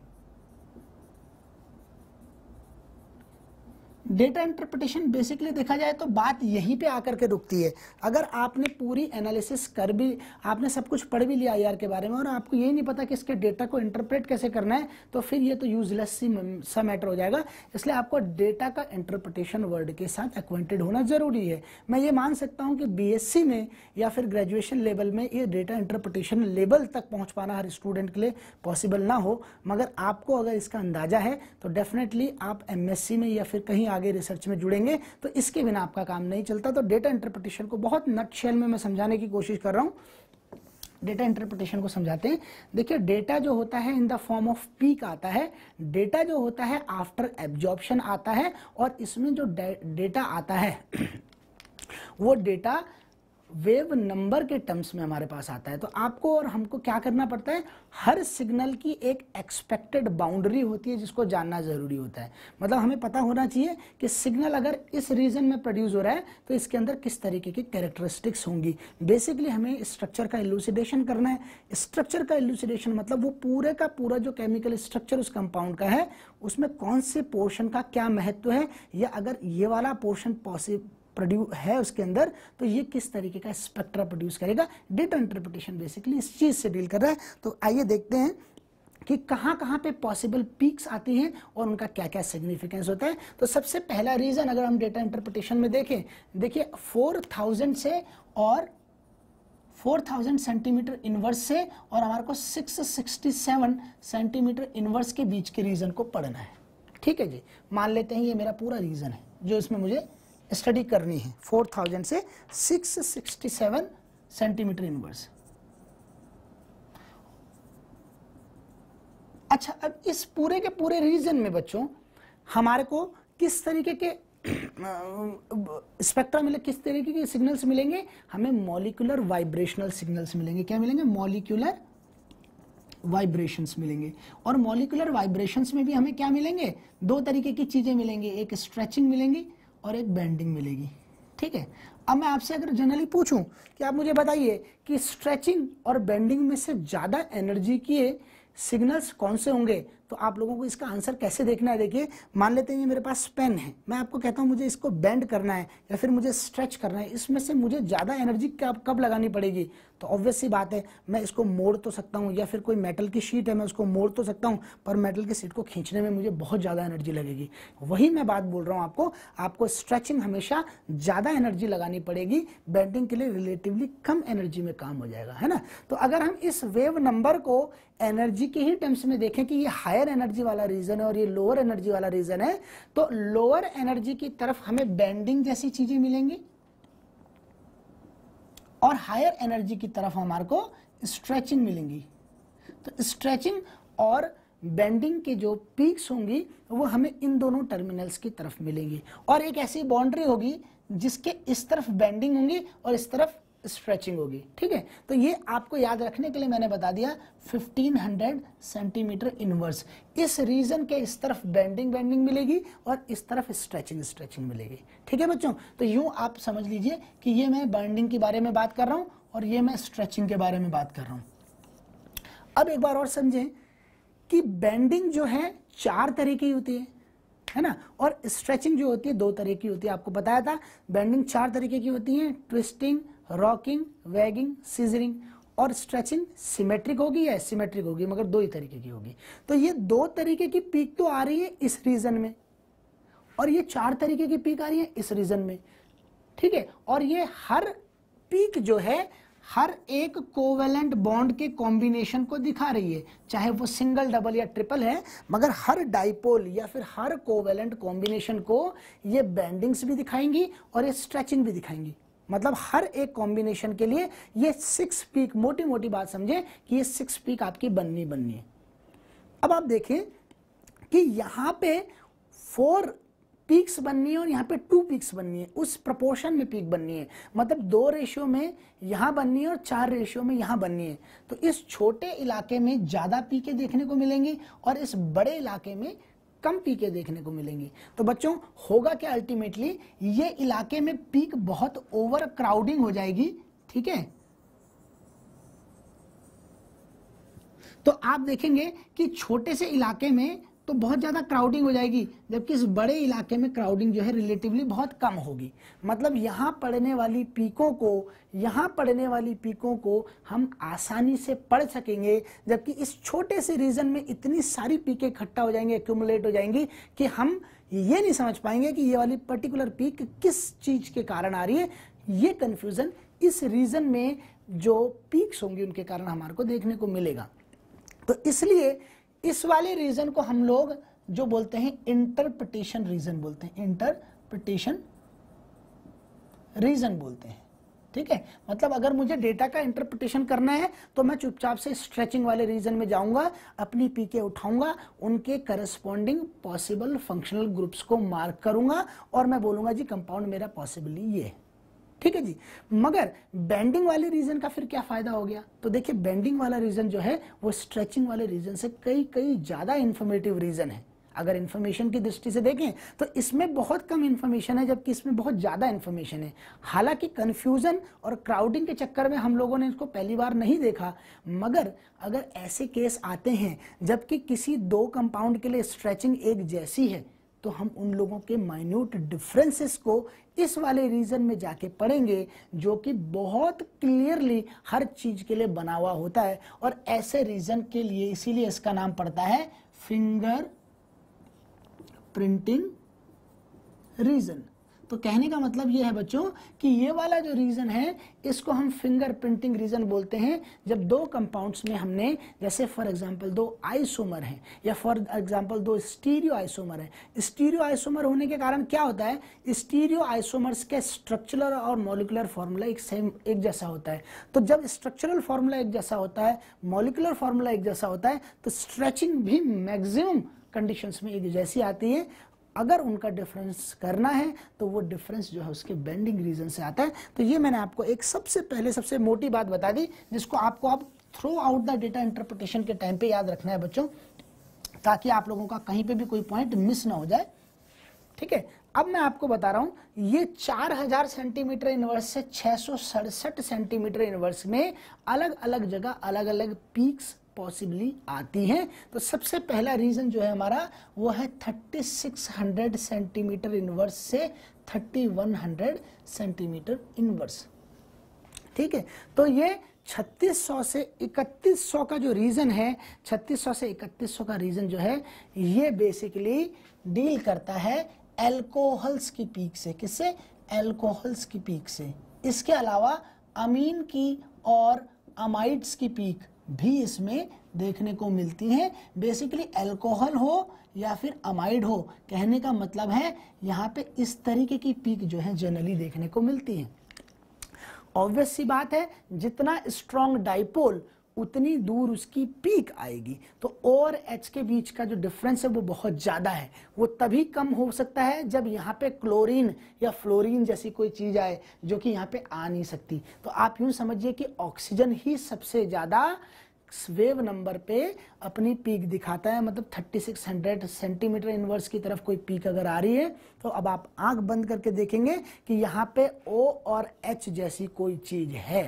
डेटा इंटरप्रिटेशन बेसिकली देखा जाए तो बात यहीं पे आकर के रुकती है अगर आपने पूरी एनालिसिस कर भी आपने सब कुछ पढ़ भी लिया आई के बारे में और आपको ये नहीं पता कि इसके डेटा को इंटरप्रेट कैसे करना है तो फिर ये तो यूजलेस सी सा मैटर हो जाएगा इसलिए आपको डेटा का इंटरप्रिटेशन वर्ड के साथ एक्वेंटेड होना ज़रूरी है मैं ये मान सकता हूँ कि बी में या फिर ग्रेजुएशन लेवल में ये डेटा इंटरप्रिटेशन लेवल तक पहुँच पाना हर स्टूडेंट के लिए पॉसिबल ना हो मगर आपको अगर इसका अंदाज़ा है तो डेफिनेटली आप एम में या फिर कहीं आगे रिसर्च में जुड़ेंगे तो इसके बिना आपका काम नहीं चलता तो डेटा इंटरप्रिटेशन को बहुत नटशेल में मैं समझाने की कोशिश कर रहा हूँ डेटा इंटरप्रिटेशन को समझाते हैं देखिए डेटा जो होता है in the form of peak आता है डेटा जो होता है आफ्टर एब्जॉर्प्शन आता है और इसमें जो डेटा आता है वो डेटा वेव नंबर के टर्म्स में हमारे पास आता है तो आपको और हमको क्या करना पड़ता है हर सिग्नल की एक एक्सपेक्टेड बाउंड्री होती है जिसको जानना ज़रूरी होता है मतलब हमें पता होना चाहिए कि सिग्नल अगर इस रीजन में प्रोड्यूस हो रहा है तो इसके अंदर किस तरीके की कैरेक्टरिस्टिक्स होंगी बेसिकली हमें स्ट्रक्चर का एलुसिडेशन करना है स्ट्रक्चर का एलुसिडेशन मतलब वो पूरे का पूरा जो केमिकल स्ट्रक्चर उस कंपाउंड का है उसमें कौन से पोर्शन का क्या महत्व है या अगर ये वाला पोर्शन पॉसिबल प्रोड्यू है उसके अंदर तो ये किस तरीके का स्पेक्ट्रा प्रोड्यूस करेगा डेटा इंटरप्रिटेशन बेसिकली इस चीज़ से डील कर रहा है तो आइए देखते हैं कि कहां कहाँ पे पॉसिबल पीक्स आती हैं और उनका क्या क्या सिग्निफिकेंस होता है तो सबसे पहला रीज़न अगर हम डेटा इंटरप्रिटेशन में देखें देखिए 4000 से और 4000 सेंटीमीटर इनवर्स से और हमारे को 667 सेंटीमीटर इनवर्स के बीच के रीज़न को पढ़ना है ठीक है जी मान लेते हैं ये मेरा पूरा रीज़न है जो इसमें मुझे स्टडी करनी है 4000 से 667 सेंटीमीटर इनवर्स अच्छा अब इस पूरे के पूरे रीजन में बच्चों हमारे को किस तरीके के स्पेक्ट्रा मिले किस तरीके के सिग्नल्स मिलेंगे हमें मॉलिकुलर वाइब्रेशनल सिग्नल्स मिलेंगे क्या मिलेंगे मॉलिकुलर वाइब्रेशंस मिलेंगे और मॉलिकुलर वाइब्रेशंस में भी हमें क्या मिलेंगे दो तरीके की चीज़ें मिलेंगी एक स्ट्रेचिंग मिलेंगी और एक बेंडिंग मिलेगी ठीक है अब मैं आपसे अगर जनरली पूछूं कि आप मुझे बताइए कि स्ट्रेचिंग और बेंडिंग में से ज़्यादा एनर्जी किए सिग्नल्स कौन से होंगे तो आप लोगों को इसका आंसर कैसे देखना है देखिए मान लेते हैं ये मेरे पास पेन है मैं आपको कहता हूं मुझे इसको बेंड करना है या फिर मुझे स्ट्रेच करना है इसमें से मुझे ज़्यादा एनर्जी कब लगानी पड़ेगी तो ऑब्वियस सी बात है मैं इसको मोड़ तो सकता हूँ या फिर कोई मेटल की शीट है मैं उसको मोड़ तो सकता हूँ पर मेटल की शीट को खींचने में मुझे बहुत ज़्यादा एनर्जी लगेगी वही मैं बात बोल रहा हूँ आपको आपको स्ट्रेचिंग हमेशा ज़्यादा एनर्जी लगानी पड़ेगी बेंडिंग के लिए रिलेटिवली कम एनर्जी में काम हो जाएगा है ना तो अगर हम इस वेव नंबर को एनर्जी के ही टर्म्स में देखें कि ये हायर एनर्जी वाला रीजन है और ये लोअर एनर्जी वाला रीजन है तो लोअर एनर्जी की तरफ हमें बेंडिंग जैसी चीजें मिलेंगी और हायर एनर्जी की तरफ हमारे को स्ट्रेचिंग मिलेंगी तो स्ट्रेचिंग और बेंडिंग के जो पीक्स होंगी वो हमें इन दोनों टर्मिनल्स की तरफ मिलेंगी और एक ऐसी बाउंड्री होगी जिसके इस तरफ बेंडिंग होंगी और इस तरफ स्ट्रेचिंग होगी ठीक है तो ये आपको याद रखने के लिए मैंने बता दिया 1500 सेंटीमीटर इनवर्स इस रीजन के इस तरफ बेंडिंग बेंडिंग मिलेगी और इस तरफ स्ट्रेचिंग स्ट्रेचिंग मिलेगी ठीक है बच्चों तो यूं आप समझ लीजिए कि ये मैं बेंडिंग के बारे में बात कर रहा हूं और ये मैं स्ट्रेचिंग के बारे में बात कर रहा हूं अब एक बार और समझें कि बेंडिंग जो है चार तरह की होती है है ना और स्ट्रेचिंग जो होती है दो तरह की होती है आपको बताया था बेंडिंग चार तरीके की होती है ट्विस्टिंग रॉकिंग वैगिंग सीजरिंग और स्ट्रेचिंग सिमेट्रिक होगी या सिमेट्रिक होगी मगर दो ही तरीके की होगी तो ये दो तरीके की पीक तो आ रही है इस रीजन में और ये चार तरीके की पीक आ रही है इस रीजन में ठीक है और ये हर पीक जो है हर एक कोवेलेंट बॉन्ड के कॉम्बिनेशन को दिखा रही है चाहे वो सिंगल डबल या ट्रिपल है मगर हर डाइपोल या फिर हर कोवेलेंट कॉम्बिनेशन को ये बैंडिंग्स भी दिखाएंगी और ये स्ट्रेचिंग भी दिखाएंगी मतलब हर एक कॉम्बिनेशन के लिए ये सिक्स पीक मोटी मोटी बात समझे कि ये सिक्स पीक आपकी बननी बननी है अब आप देखें कि यहां पे फोर पीक्स बननी है और यहाँ पे टू पीक्स बननी है उस प्रपोर्शन में पीक बननी है मतलब दो रेशियो में यहाँ बननी है और चार रेशियो में यहाँ बननी है तो इस छोटे इलाके में ज़्यादा पीके देखने को मिलेंगी और इस बड़े इलाके में कम पीके देखने को मिलेंगी तो बच्चों होगा क्या अल्टीमेटली ये इलाके में पीक बहुत ओवर क्राउडिंग हो जाएगी ठीक है तो आप देखेंगे कि छोटे से इलाके में तो बहुत ज़्यादा क्राउडिंग हो जाएगी जबकि इस बड़े इलाके में क्राउडिंग जो है रिलेटिवली बहुत कम होगी मतलब यहाँ पढ़ने वाली पीकों को यहाँ पढ़ने वाली पीकों को हम आसानी से पढ़ सकेंगे जबकि इस छोटे से रीजन में इतनी सारी पीकें इकट्ठा हो जाएंगे एक्यूमुलेट हो जाएंगी कि हम ये नहीं समझ पाएंगे कि ये वाली पर्टिकुलर पीक किस चीज़ के कारण आ रही है ये कन्फ्यूज़न इस रीजन में जो पीक्स होंगी उनके कारण हमारे को देखने को मिलेगा तो इसलिए इस वाले रीजन को हम लोग जो बोलते हैं इंटरप्रिटेशन रीजन बोलते हैं इंटरप्रिटेशन रीजन बोलते हैं ठीक है मतलब अगर मुझे डेटा का इंटरप्रिटेशन करना है तो मैं चुपचाप से स्ट्रेचिंग वाले रीजन में जाऊंगा अपनी पीके उठाऊंगा उनके करस्पॉन्डिंग पॉसिबल फंक्शनल ग्रुप्स को मार्क करूंगा और मैं बोलूंगा जी कंपाउंड मेरा पॉसिबली ये है ठीक है जी मगर बैंडिंग वाले रीजन का फिर क्या फायदा हो गया तो देखिए बैंडिंग वाला रीजन जो है वो स्ट्रेचिंग वाले रीजन से कई कई ज्यादा इंफॉर्मेटिव रीजन है अगर इन्फॉर्मेशन की दृष्टि से देखें तो इसमें बहुत कम इन्फॉर्मेशन है जबकि इसमें बहुत ज़्यादा इंफॉर्मेशन है हालांकि कंफ्यूजन और क्राउडिंग के चक्कर में हम लोगों ने इसको पहली बार नहीं देखा मगर अगर ऐसे केस आते हैं जबकि किसी दो कंपाउंड के लिए स्ट्रेचिंग एक जैसी है तो हम उन लोगों के माइन्यूट डिफरेंसेस को इस वाले रीजन में जाके पढ़ेंगे जो कि बहुत क्लियरली हर चीज के लिए बना हुआ होता है और ऐसे रीजन के लिए इसीलिए इसका नाम पड़ता है फिंगर प्रिंटिंग रीजन तो कहने का मतलब ये है बच्चों कि ये वाला जो रीज़न है इसको हम फिंगर प्रिंटिंग रीज़न बोलते हैं जब दो कंपाउंड्स में हमने जैसे फॉर एग्जांपल दो आइसोमर हैं या फॉर एग्जांपल दो स्टीरियो आइसोमर है स्टीरियो आइसोमर होने के कारण क्या होता है स्टीरियो आइसोमर्स के स्ट्रक्चरल और मोलिकुलर फार्मूला एक सेम एक जैसा होता है तो जब स्ट्रक्चरल फार्मूला एक जैसा होता है मोलिकुलर फार्मूला एक जैसा होता है तो स्ट्रेचिंग भी मैग्जिम कंडीशंस में एक जैसी आती है अगर उनका डिफरेंस करना है तो वो डिफरेंस जो है उसके बेंडिंग रीजन से आता है तो ये मैंने आपको एक सबसे पहले सबसे मोटी बात बता दी जिसको आपको आप throughout the data interpretation के टाइम पे याद रखना है बच्चों ताकि आप लोगों का कहीं पे भी कोई पॉइंट मिस ना हो जाए ठीक है अब मैं आपको बता रहा हूं ये 4000 सेंटीमीटर इनवर्स से छह सेंटीमीटर इनवर्स में अलग अलग जगह अलग अलग पीक्स पॉसिबली आती हैं तो सबसे पहला रीज़न जो है हमारा वो है 3600 सेंटीमीटर इनवर्स से 3100 सेंटीमीटर इनवर्स ठीक है तो ये 3600 से 3100 का जो रीज़न है 3600 से 3100 का रीज़न जो है ये बेसिकली डील करता है एल्कोहल्स की पीक से किससे एल्कोहल्स की पीक से इसके अलावा अमीन की और अमाइड्स की पीक भी इसमें देखने को मिलती हैं बेसिकली अल्कोहल हो या फिर अमाइड हो कहने का मतलब है यहाँ पे इस तरीके की पीक जो है जनरली देखने को मिलती है ऑब्वियस सी बात है जितना स्ट्रॉन्ग डाइपोल उतनी दूर उसकी पीक आएगी तो और एच के बीच का जो डिफरेंस है वो बहुत ज़्यादा है वो तभी कम हो सकता है जब यहाँ पे क्लोरीन या फ्लोरीन जैसी कोई चीज़ आए जो कि यहाँ पे आ नहीं सकती तो आप यूँ समझिए कि ऑक्सीजन ही सबसे ज़्यादा वेव नंबर पे अपनी पीक दिखाता है मतलब 3600 सेंटीमीटर इनवर्स की तरफ कोई पीक अगर आ रही है तो अब आप आंख बंद करके देखेंगे कि यहाँ पे ओ और एच जैसी कोई चीज़ है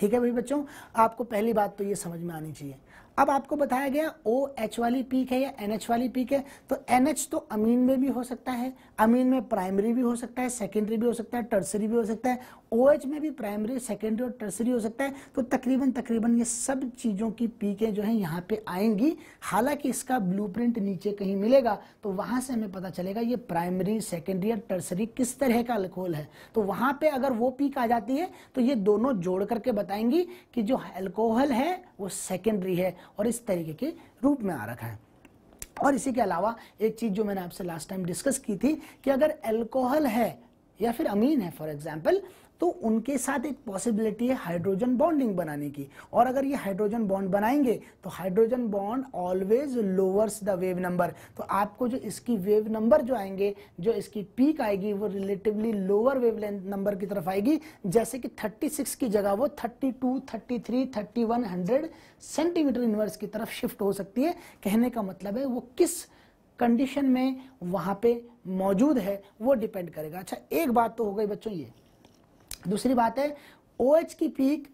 ठीक है भाई बच्चों आपको पहली बात तो ये समझ में आनी चाहिए अब आपको बताया गया ओ एच वाली पीक है या एन एच वाली पीक है तो एन एच तो अमीन में भी हो सकता है अमीन में प्राइमरी भी हो सकता है सेकेंडरी भी हो सकता है टर्सरी भी हो सकता है ओएच में भी प्राइमरी सेकेंडरी और टर्सरी हो सकता है तो तकरीबन तकरीबन ये सब चीज़ों की पीकें जो है यहाँ पे आएंगी हालांकि इसका ब्लूप्रिंट नीचे कहीं मिलेगा तो वहाँ से हमें पता चलेगा ये प्राइमरी सेकेंडरी और टर्सरी किस तरह का अल्कोहल है तो वहाँ पे अगर वो पीक आ जाती है तो ये दोनों जोड़ करके बताएंगी कि जो अल्कोहल है वो सेकेंडरी है और इस तरीके के रूप में आ रखा है और इसी के अलावा एक चीज़ जो मैंने आपसे लास्ट टाइम डिस्कस की थी कि अगर एल्कोहल है या फिर अमीन है फॉर एग्जाम्पल तो उनके साथ एक पॉसिबिलिटी है हाइड्रोजन बॉन्डिंग बनाने की और अगर ये हाइड्रोजन बॉन्ड बनाएंगे तो hydrogen bond always lowers the wave number तो आपको जो इसकी वेव नंबर जो आएंगे जो इसकी पीक आएगी वो रिलेटिवली लोअर वेव नंबर की तरफ आएगी जैसे कि 36 की जगह वो 32, 33, 31, 100 सेंटीमीटर इनवर्स की तरफ शिफ्ट हो सकती है कहने का मतलब है वो किस कंडीशन में वहां पे मौजूद है वो डिपेंड करेगा अच्छा एक बात तो हो गई बच्चों ये दूसरी बात है ओ OH की पीक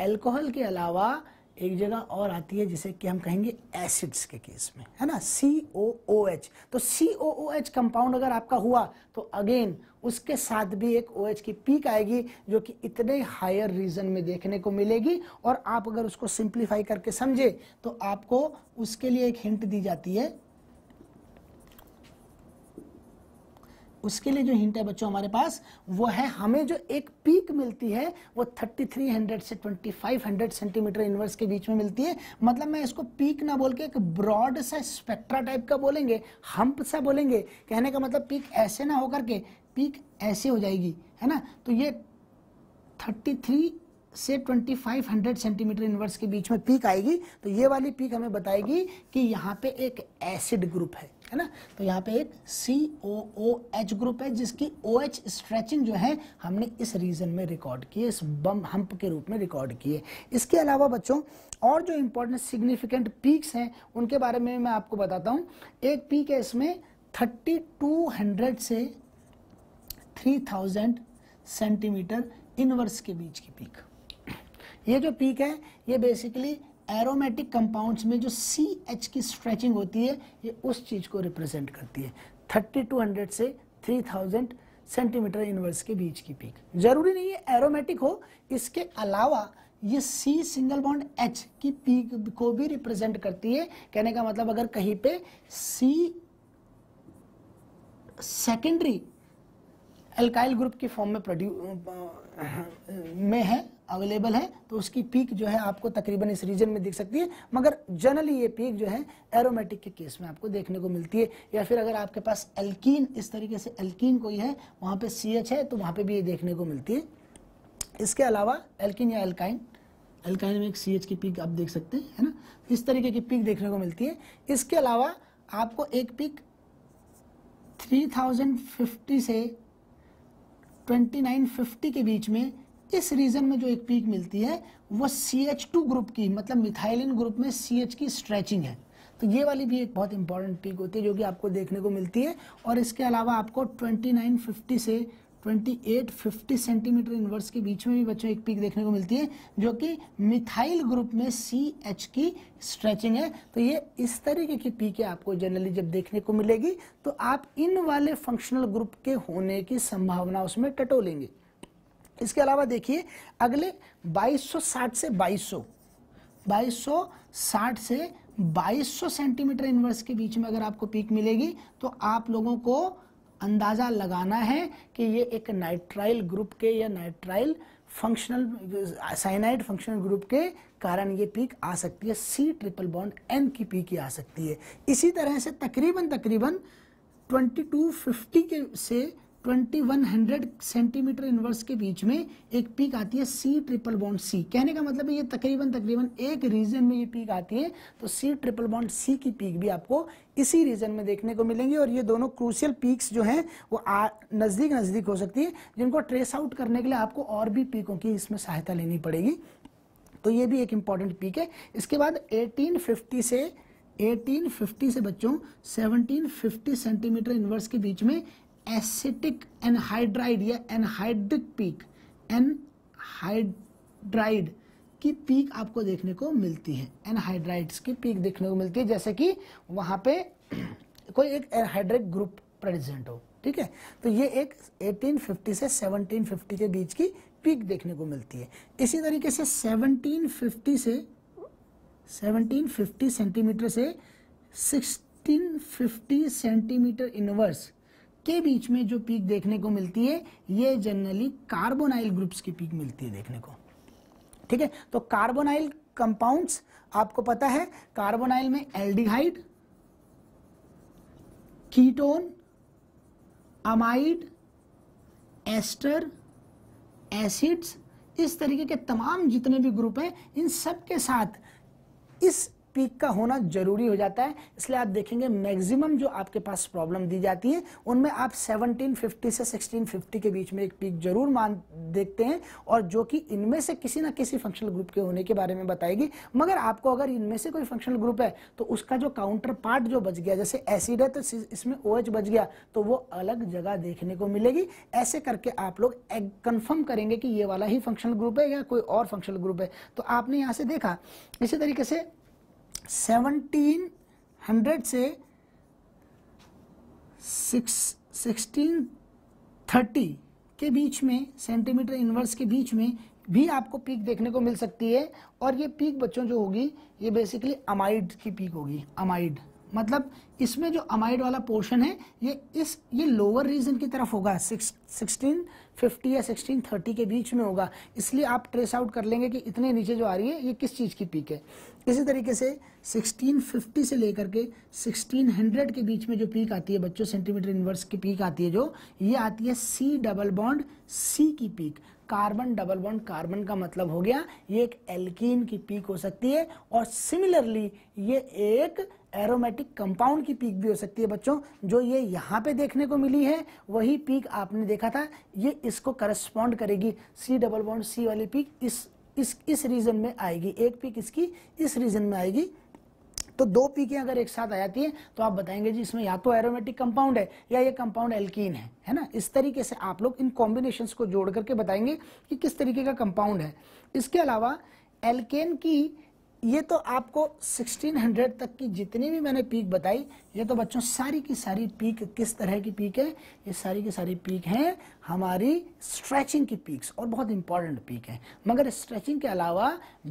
एल्कोहल के अलावा एक जगह और आती है जिसे कि हम कहेंगे एसिड्स के केस में है ना सी ओ ओ एच तो सी ओ ओ एच कंपाउंड अगर आपका हुआ तो अगेन उसके साथ भी एक ओ OH की पीक आएगी जो कि इतने हायर रीजन में देखने को मिलेगी और आप अगर उसको सिंप्लीफाई करके समझे तो आपको उसके लिए एक हिंट दी जाती है उसके लिए जो हिंट है बच्चों हमारे पास वो है हमें जो एक पीक मिलती है वो 3300 से 2500 सेंटीमीटर इनवर्स के बीच में मिलती है मतलब मैं इसको पीक ना बोल के एक ब्रॉड सा स्पेक्ट्रा टाइप का बोलेंगे हम्प सा बोलेंगे कहने का मतलब पीक ऐसे ना होकर के पीक ऐसे हो जाएगी है ना तो ये थर्टी से 2500 सेंटीमीटर इनवर्स के बीच में पीक आएगी तो ये वाली पीक हमें बताएगी कि यहाँ पे एक एसिड ग्रुप है है ना तो यहाँ पे एक सी ओ ओ एच ग्रुप है जिसकी ओ OH एच स्ट्रेचिंग जो है हमने इस रीजन में रिकॉर्ड किए इस बम हम्प के रूप में रिकॉर्ड किए इसके अलावा बच्चों और जो इम्पोर्टेंट सिग्निफिकेंट पीक्स हैं उनके बारे में मैं आपको बताता हूँ एक पीक है इसमें थर्टी से थ्री सेंटीमीटर इनवर्स के बीच की पीक ये जो पीक है ये बेसिकली एरोमेटिक कंपाउंड्स में जो सी एच की स्ट्रेचिंग होती है ये उस चीज़ को रिप्रेजेंट करती है 3200 से 3000 सेंटीमीटर इनवर्स के बीच की पीक जरूरी नहीं है एरोमेटिक हो इसके अलावा ये सी सिंगल बॉन्ड एच की पीक को भी रिप्रेजेंट करती है कहने का मतलब अगर कहीं पे सी सेकेंडरी एल्काइल ग्रुप की फॉर्म में प्रोड्यू में है अवेलेबल है तो उसकी पीक जो है आपको तकरीबन इस रीजन में दिख सकती है मगर जनरली ये पीक जो है एरोमेटिक के केस में आपको देखने को मिलती है या फिर अगर आपके पास एल्कीन इस तरीके से एल्कीन कोई है वहाँ पे सी एच है तो वहाँ पे भी ये देखने को मिलती है इसके अलावा एल्किन या एल्काइन एल्काइन में एक सी एच की पीक आप देख सकते हैं है ना इस तरीके की पीक देखने को मिलती है इसके अलावा आपको एक पीक फिफ्टी से फिफ्टी के बीच में इस रीजन में जो एक पीक मिलती है वो सी एच टू ग्रुप की मतलब मिथाइलिन ग्रुप में सी एच की स्ट्रेचिंग है तो ये वाली भी एक बहुत इंपॉर्टेंट पीक होती है जो कि आपको देखने को मिलती है और इसके अलावा आपको 2950 से 2850 सेंटीमीटर इनवर्स के बीच में भी बच्चों एक पीक देखने को मिलती है जो कि मिथाइल ग्रुप में सी एच की स्ट्रेचिंग है तो ये इस तरीके की पीकें आपको जनरली जब देखने को मिलेगी तो आप इन वाले फंक्शनल ग्रुप के होने की संभावना उसमें टटोलेंगे इसके अलावा देखिए अगले 2260 से 2200 2260 से 2200 सेंटीमीटर इनवर्स के बीच में अगर आपको पीक मिलेगी तो आप लोगों को अंदाज़ा लगाना है कि ये एक नाइट्राइल ग्रुप के या nitrile functional cyanide functional group के कारण ये पीक आ सकती है सी ट्रिपल बॉन्ड एन की पीक ही आ सकती है इसी तरह से तकरीबन तकरीबन 2250 के से 2100 सेंटीमीटर इनवर्स के बीच में एक पीक आती है सी ट्रिपल बॉन्ड सी कहने का मतलब है ये तकरीबन तकरीबन एक रीजन में ये पीक आती है तो सी ट्रिपल बॉन्ड सी की पीक भी आपको इसी रीजन में देखने को मिलेंगी और ये दोनों क्रूशियल पीक्स जो हैं वो नज़दीक नज़दीक हो सकती है जिनको ट्रेस आउट करने के लिए आपको और भी पीकों की इसमें सहायता लेनी पड़ेगी तो ये भी एक इंपॉर्टेंट पीक है इसके बाद एटीन से 1850 से बच्चों 1750 सेंटीमीटर इनवर्स के बीच में एसिटिक एनहाइड्राइड या एनहाइड्रिक पीक एनहाइड्राइड की पीक आपको देखने को मिलती है एनहाइड्राइड्स की पीक देखने को मिलती है जैसे कि वहाँ पे कोई एक एनहाइड्रिक ग्रुप प्रेजेंट हो ठीक है तो ये एक 1850 से 1750 के बीच की पीक देखने को मिलती है इसी तरीके से 1750 से 1750 सेंटीमीटर से 1650 सेंटीमीटर इनवर्स के बीच में जो पीक देखने को मिलती है ये जनरली कार्बोनाइल ग्रुप्स की पीक मिलती है देखने को ठीक है तो कार्बोनाइल कंपाउंड्स आपको पता है कार्बोनाइल में aldehyde ketone amide ester acids इस तरीके के तमाम जितने भी ग्रुप हैं इन सब के साथ इस पीक का होना जरूरी हो जाता है इसलिए आप देखेंगे मैक्सिमम जो आपके पास प्रॉब्लम दी जाती है उनमें आप 1750 से 1650 के बीच में एक पीक जरूर मान देखते हैं और जो कि इनमें से किसी ना किसी फंक्शनल ग्रुप के होने के बारे में बताएगी मगर आपको अगर इनमें से कोई फंक्शनल ग्रुप है तो उसका जो काउंटर पार्ट जो बच गया जैसे एसिड है तो इसमें ओ OH बच गया तो वो अलग जगह देखने को मिलेगी ऐसे करके आप लोग कन्फर्म करेंगे कि ये वाला ही फंक्शनल ग्रुप है या कोई और फंक्शनल ग्रुप है तो आपने यहाँ से देखा इसी तरीके से सेवनटीन हंड्रेड से सिक्सटीन थर्टी के बीच में सेंटीमीटर इन्वर्स के बीच में भी आपको पीक देखने को मिल सकती है और ये पीक बच्चों जो होगी ये बेसिकली अमाइड की पीक होगी अमाइड मतलब इसमें जो अमाइड वाला पोर्शन है ये इस ये लोअर रीजन की तरफ होगा सिक्सटीन फिफ्टी या सिक्सटीन थर्टी के बीच में होगा इसलिए आप ट्रेस आउट कर लेंगे कि इतने नीचे जो आ रही है ये किस चीज़ की पीक है इसी तरीके से सिक्सटीन फिफ्टी से लेकर के सिक्सटीन हंड्रेड के बीच में जो पीक आती है बच्चों सेंटीमीटर इन्वर्स की पीक आती है जो ये आती है सी डबल बॉन्ड सी की peak carbon double bond carbon का मतलब हो गया ये एक एल्कीन की पीक हो सकती है और सिमिलरली ये एक एरोमेटिक कंपाउंड की पीक भी हो सकती है बच्चों जो ये यहाँ पे देखने को मिली है वही पीक आपने देखा था ये इसको करस्पॉन्ड करेगी सी डबल बॉन्ड सी वाली पीक इस इस इस रीजन में आएगी एक पीक इसकी इस रीजन में आएगी तो दो पीकें अगर एक साथ आ जाती है तो आप बताएंगे जी इसमें या तो एरोमेटिक कंपाउंड है या ये कंपाउंड एल्कीन है है ना इस तरीके से आप लोग इन कॉम्बिनेशन को जोड़ करके बताएंगे कि किस तरीके का कंपाउंड है इसके अलावा एल्केन की ये तो आपको 1600 तक की जितनी भी मैंने पीक बताई ये तो बच्चों सारी की सारी पीक किस तरह की पीक है ये सारी की सारी पीक हैं हमारी स्ट्रेचिंग की पीक्स और बहुत इंपॉर्टेंट पीक है मगर स्ट्रेचिंग के अलावा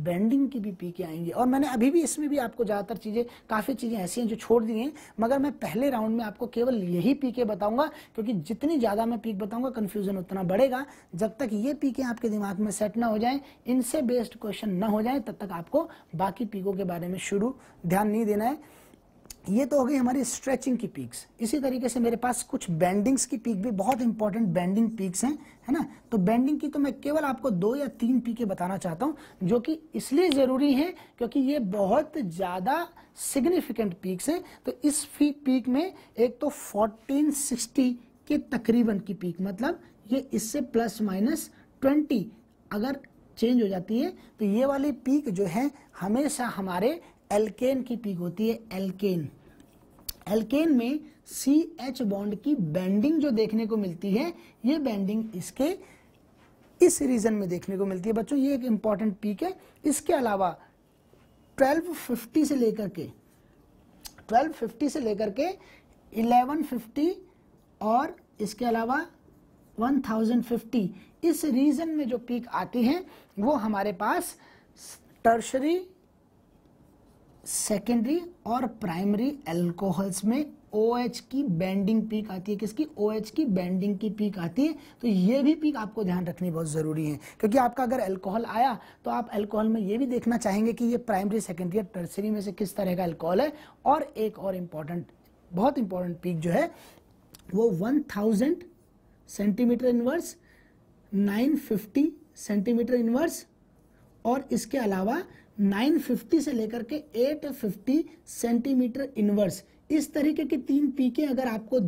बेंडिंग की भी पीकें आएंगी और मैंने अभी भी इसमें भी आपको ज़्यादातर चीज़ें काफ़ी चीज़ें ऐसी हैं जो छोड़ दी हैं मगर मैं पहले राउंड में आपको केवल यही पीकें बताऊँगा क्योंकि जितनी ज़्यादा मैं पीक बताऊँगा कन्फ्यूज़न उतना बढ़ेगा जब तक ये पीकें आपके दिमाग में सेट ना हो जाए इनसे बेस्ड क्वेश्चन ना हो जाए तब तक आपको बाकी पीकों के बारे में शुरू ध्यान नहीं देना है ये तो हो गई हमारी स्ट्रेचिंग की पीक्स इसी तरीके से मेरे पास कुछ बैंडिंग्स की पीक भी बहुत इंपॉर्टेंट बैंडिंग पीक्स हैं है ना तो बैंडिंग की तो मैं केवल आपको दो या तीन पीके बताना चाहता हूँ जो कि इसलिए ज़रूरी है क्योंकि ये बहुत ज़्यादा सिग्निफिकेंट पीक्स हैं तो इस पीक में एक तो फोर्टीन के तकरीबन की पीक मतलब ये इससे प्लस माइनस ट्वेंटी अगर चेंज हो जाती है तो ये वाली पीक जो है हमेशा हमारे एल्केन की पीक होती है एल्केन एल्केन में सी एच बॉन्ड की बैंडिंग जो देखने को मिलती है ये बैंडिंग इसके इस रीजन में देखने को मिलती है बच्चों ये एक इंपॉर्टेंट पीक है इसके अलावा 1250 से लेकर के 1250 से लेकर के 1150 और इसके अलावा 1050 इस रीजन में जो पीक आती है वो हमारे पास टर्शरी सेकेंडरी और प्राइमरी एल्कोहल्स में ओ OH की बैंडिंग पीक आती है किसकी ओ OH की बैंडिंग की पीक आती है तो ये भी पीक आपको ध्यान रखनी बहुत ज़रूरी है क्योंकि आपका अगर एल्कोहल आया तो आप एल्कोहल में ये भी देखना चाहेंगे कि ये प्राइमरी सेकेंडरी या टर्सरी में से किस तरह का एल्कोहल है और एक और इम्पॉर्टेंट बहुत इंपॉर्टेंट पीक जो है वो one thousand centimetre inverse nine fifty centimetre inverse और इसके अलावा 950 से लेकर के 850 सेंटीमीटर इनवर्स इस तरीके की तीन पीकें अगर आपको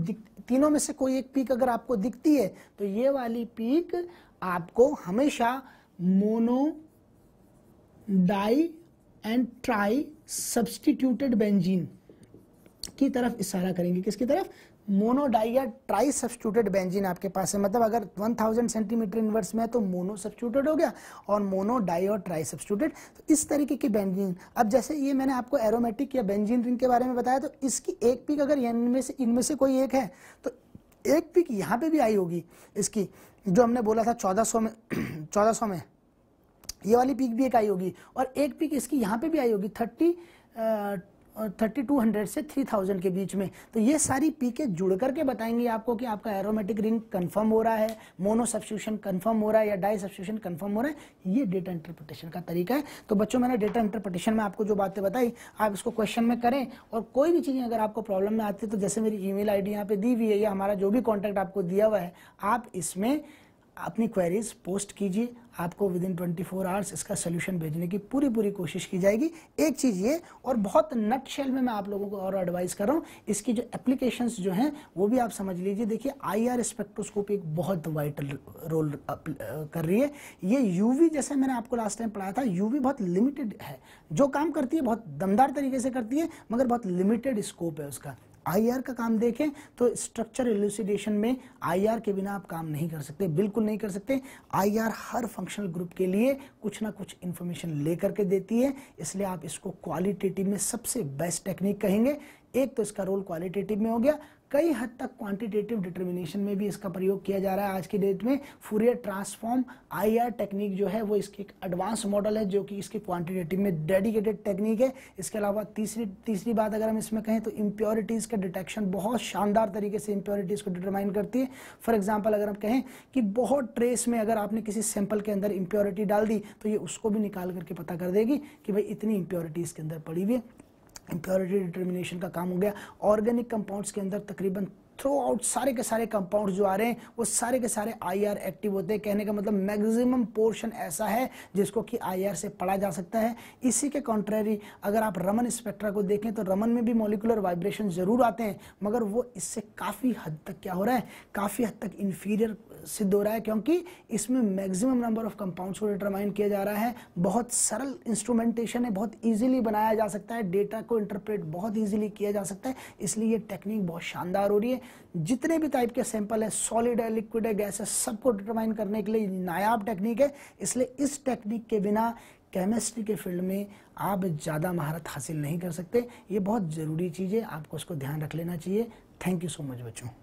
तीनों में से कोई एक पीक अगर आपको दिखती है तो ये वाली पीक आपको हमेशा mono di and tri substituted benzene की तरफ इशारा करेंगे किसकी तरफ या ट्राई सब्सटूटेड बेंजीन आपके पास है मतलब अगर 1000 सेंटीमीटर इनवर्स में है तो मोनो सब्सटूटेड हो गया और मोनोडाई और ट्राई सब्सटूटेड तो इस तरीके की बेंजीन अब जैसे ये मैंने आपको एरोमेटिक या बेंजीन रिंग के बारे में बताया तो इसकी एक पिक अगर इनमें से इनमें से कोई एक है तो एक पिक यहाँ पे भी आई होगी इसकी जो हमने बोला था चौदह में चौदह में ये वाली पिक भी एक आई होगी और एक पिक इसकी यहाँ पर भी आई होगी थर्टी थर्टी टू हंड्रेड से थ्री थाउजेंड के बीच में तो ये सारी पी के जुड़ करके बताएंगे आपको कि आपका एरोमेटिक रिंग कंफर्म हो रहा है मोनो सब्सिट्यूशन कंफर्म हो रहा है या डाई सब्सिट्यूशन कंफर्म हो रहा है ये डेटा इंटरप्रिटेशन का तरीका है तो बच्चों मैंने डेटा इंटरप्रिटेशन में आपको जो बातें बताई आप इसको क्वेश्चन में करें और कोई भी चीज़ें अगर आपको प्रॉब्लम में आती है तो जैसे मेरी ई मेल आई डी यहाँ पर दी हुई है या हमारा जो भी कॉन्टैक्ट आपको दिया हुआ है आप इसमें अपनी क्वेरीज पोस्ट कीजिए आपको within twenty four hours इसका सोल्यूशन भेजने की पूरी पूरी कोशिश की जाएगी एक चीज़ ये और बहुत नट शेल में मैं आप लोगों को और एडवाइस कर रहा हूँ इसकी जो एप्लीकेशन जो हैं वो भी आप समझ लीजिए देखिए आई आर स्पेक्ट्रोस्कोपी एक बहुत वाइटल रोल कर रही है ये यूवी जैसे मैंने आपको लास्ट टाइम पढ़ाया था यूवी बहुत लिमिटेड है जो काम करती है बहुत दमदार तरीके से करती है मगर बहुत लिमिटेड स्कोप है उसका आईआर का काम देखें तो स्ट्रक्चर एलुसिडेशन में आईआर के बिना आप काम नहीं कर सकते बिल्कुल नहीं कर सकते आईआर हर फंक्शनल ग्रुप के लिए कुछ ना कुछ इन्फॉर्मेशन लेकर के देती है इसलिए आप इसको क्वालिटेटिव में सबसे बेस्ट टेक्निक कहेंगे एक तो इसका रोल क्वालिटेटिव में हो गया कई हद तक क्वांटिटेटिव डिटर्मिनेशन में भी इसका प्रयोग किया जा रहा है आज की डेट में फूरियर ट्रांसफॉर्म आई टेक्निक जो है वो इसकी एक एडवांस मॉडल है जो कि इसकी क्वांटिटेटिव में डेडिकेटेड टेक्निक है इसके अलावा तीसरी तीसरी बात अगर हम इसमें कहें तो इम्प्योरिटीज़ का डिटेक्शन बहुत शानदार तरीके से इम्प्योरिटीज़ को डिटरमाइन करती है फॉर एग्जाम्पल अगर हम कहें कि बहुत ट्रेस में अगर आपने किसी सैंपल के अंदर इम्प्योरिटी डाल दी तो ये उसको भी निकाल करके पता कर देगी कि भाई इतनी इम्प्योरिटीज़ के अंदर पड़ी हुई है इम्प्योरिटी डिटर्मिनेशन का काम हो गया ऑर्गेनिक कंपाउंड्स के अंदर तकरीबन थ्रू आउट सारे के सारे कंपाउंड जो आ रहे हैं वो सारे के सारे आईआर एक्टिव होते हैं कहने का मतलब मैक्सिमम पोर्शन ऐसा है जिसको कि आईआर से पढ़ा जा सकता है इसी के कॉन्ट्रेरी अगर आप रमन स्पेक्ट्रा को देखें तो रमन में भी मोलिकुलर वाइब्रेशन ज़रूर आते हैं मगर वो इससे काफ़ी हद तक क्या हो रहा है काफ़ी हद तक इन्फीरियर सिद्ध हो रहा है क्योंकि इसमें मैक्सिमम नंबर ऑफ कंपाउंड्स को डिटरमाइन किया जा रहा है बहुत सरल इंस्ट्रूमेंटेशन है बहुत ईजिली बनाया जा सकता है डेटा को इंटरप्रेट बहुत ईजिली किया जा सकता है इसलिए ये टेक्निक बहुत शानदार हो रही है जितने भी टाइप के सैंपल है सॉलिड है लिक्विड है गैस है सबको डिटरमाइन करने के लिए नायाब टेक्निक है इसलिए इस टेक्निक के बिना केमिस्ट्री के फील्ड में आप ज़्यादा महारत हासिल नहीं कर सकते ये बहुत ज़रूरी चीज़ है आपको उसको ध्यान रख लेना चाहिए थैंक यू सो मच बच्चों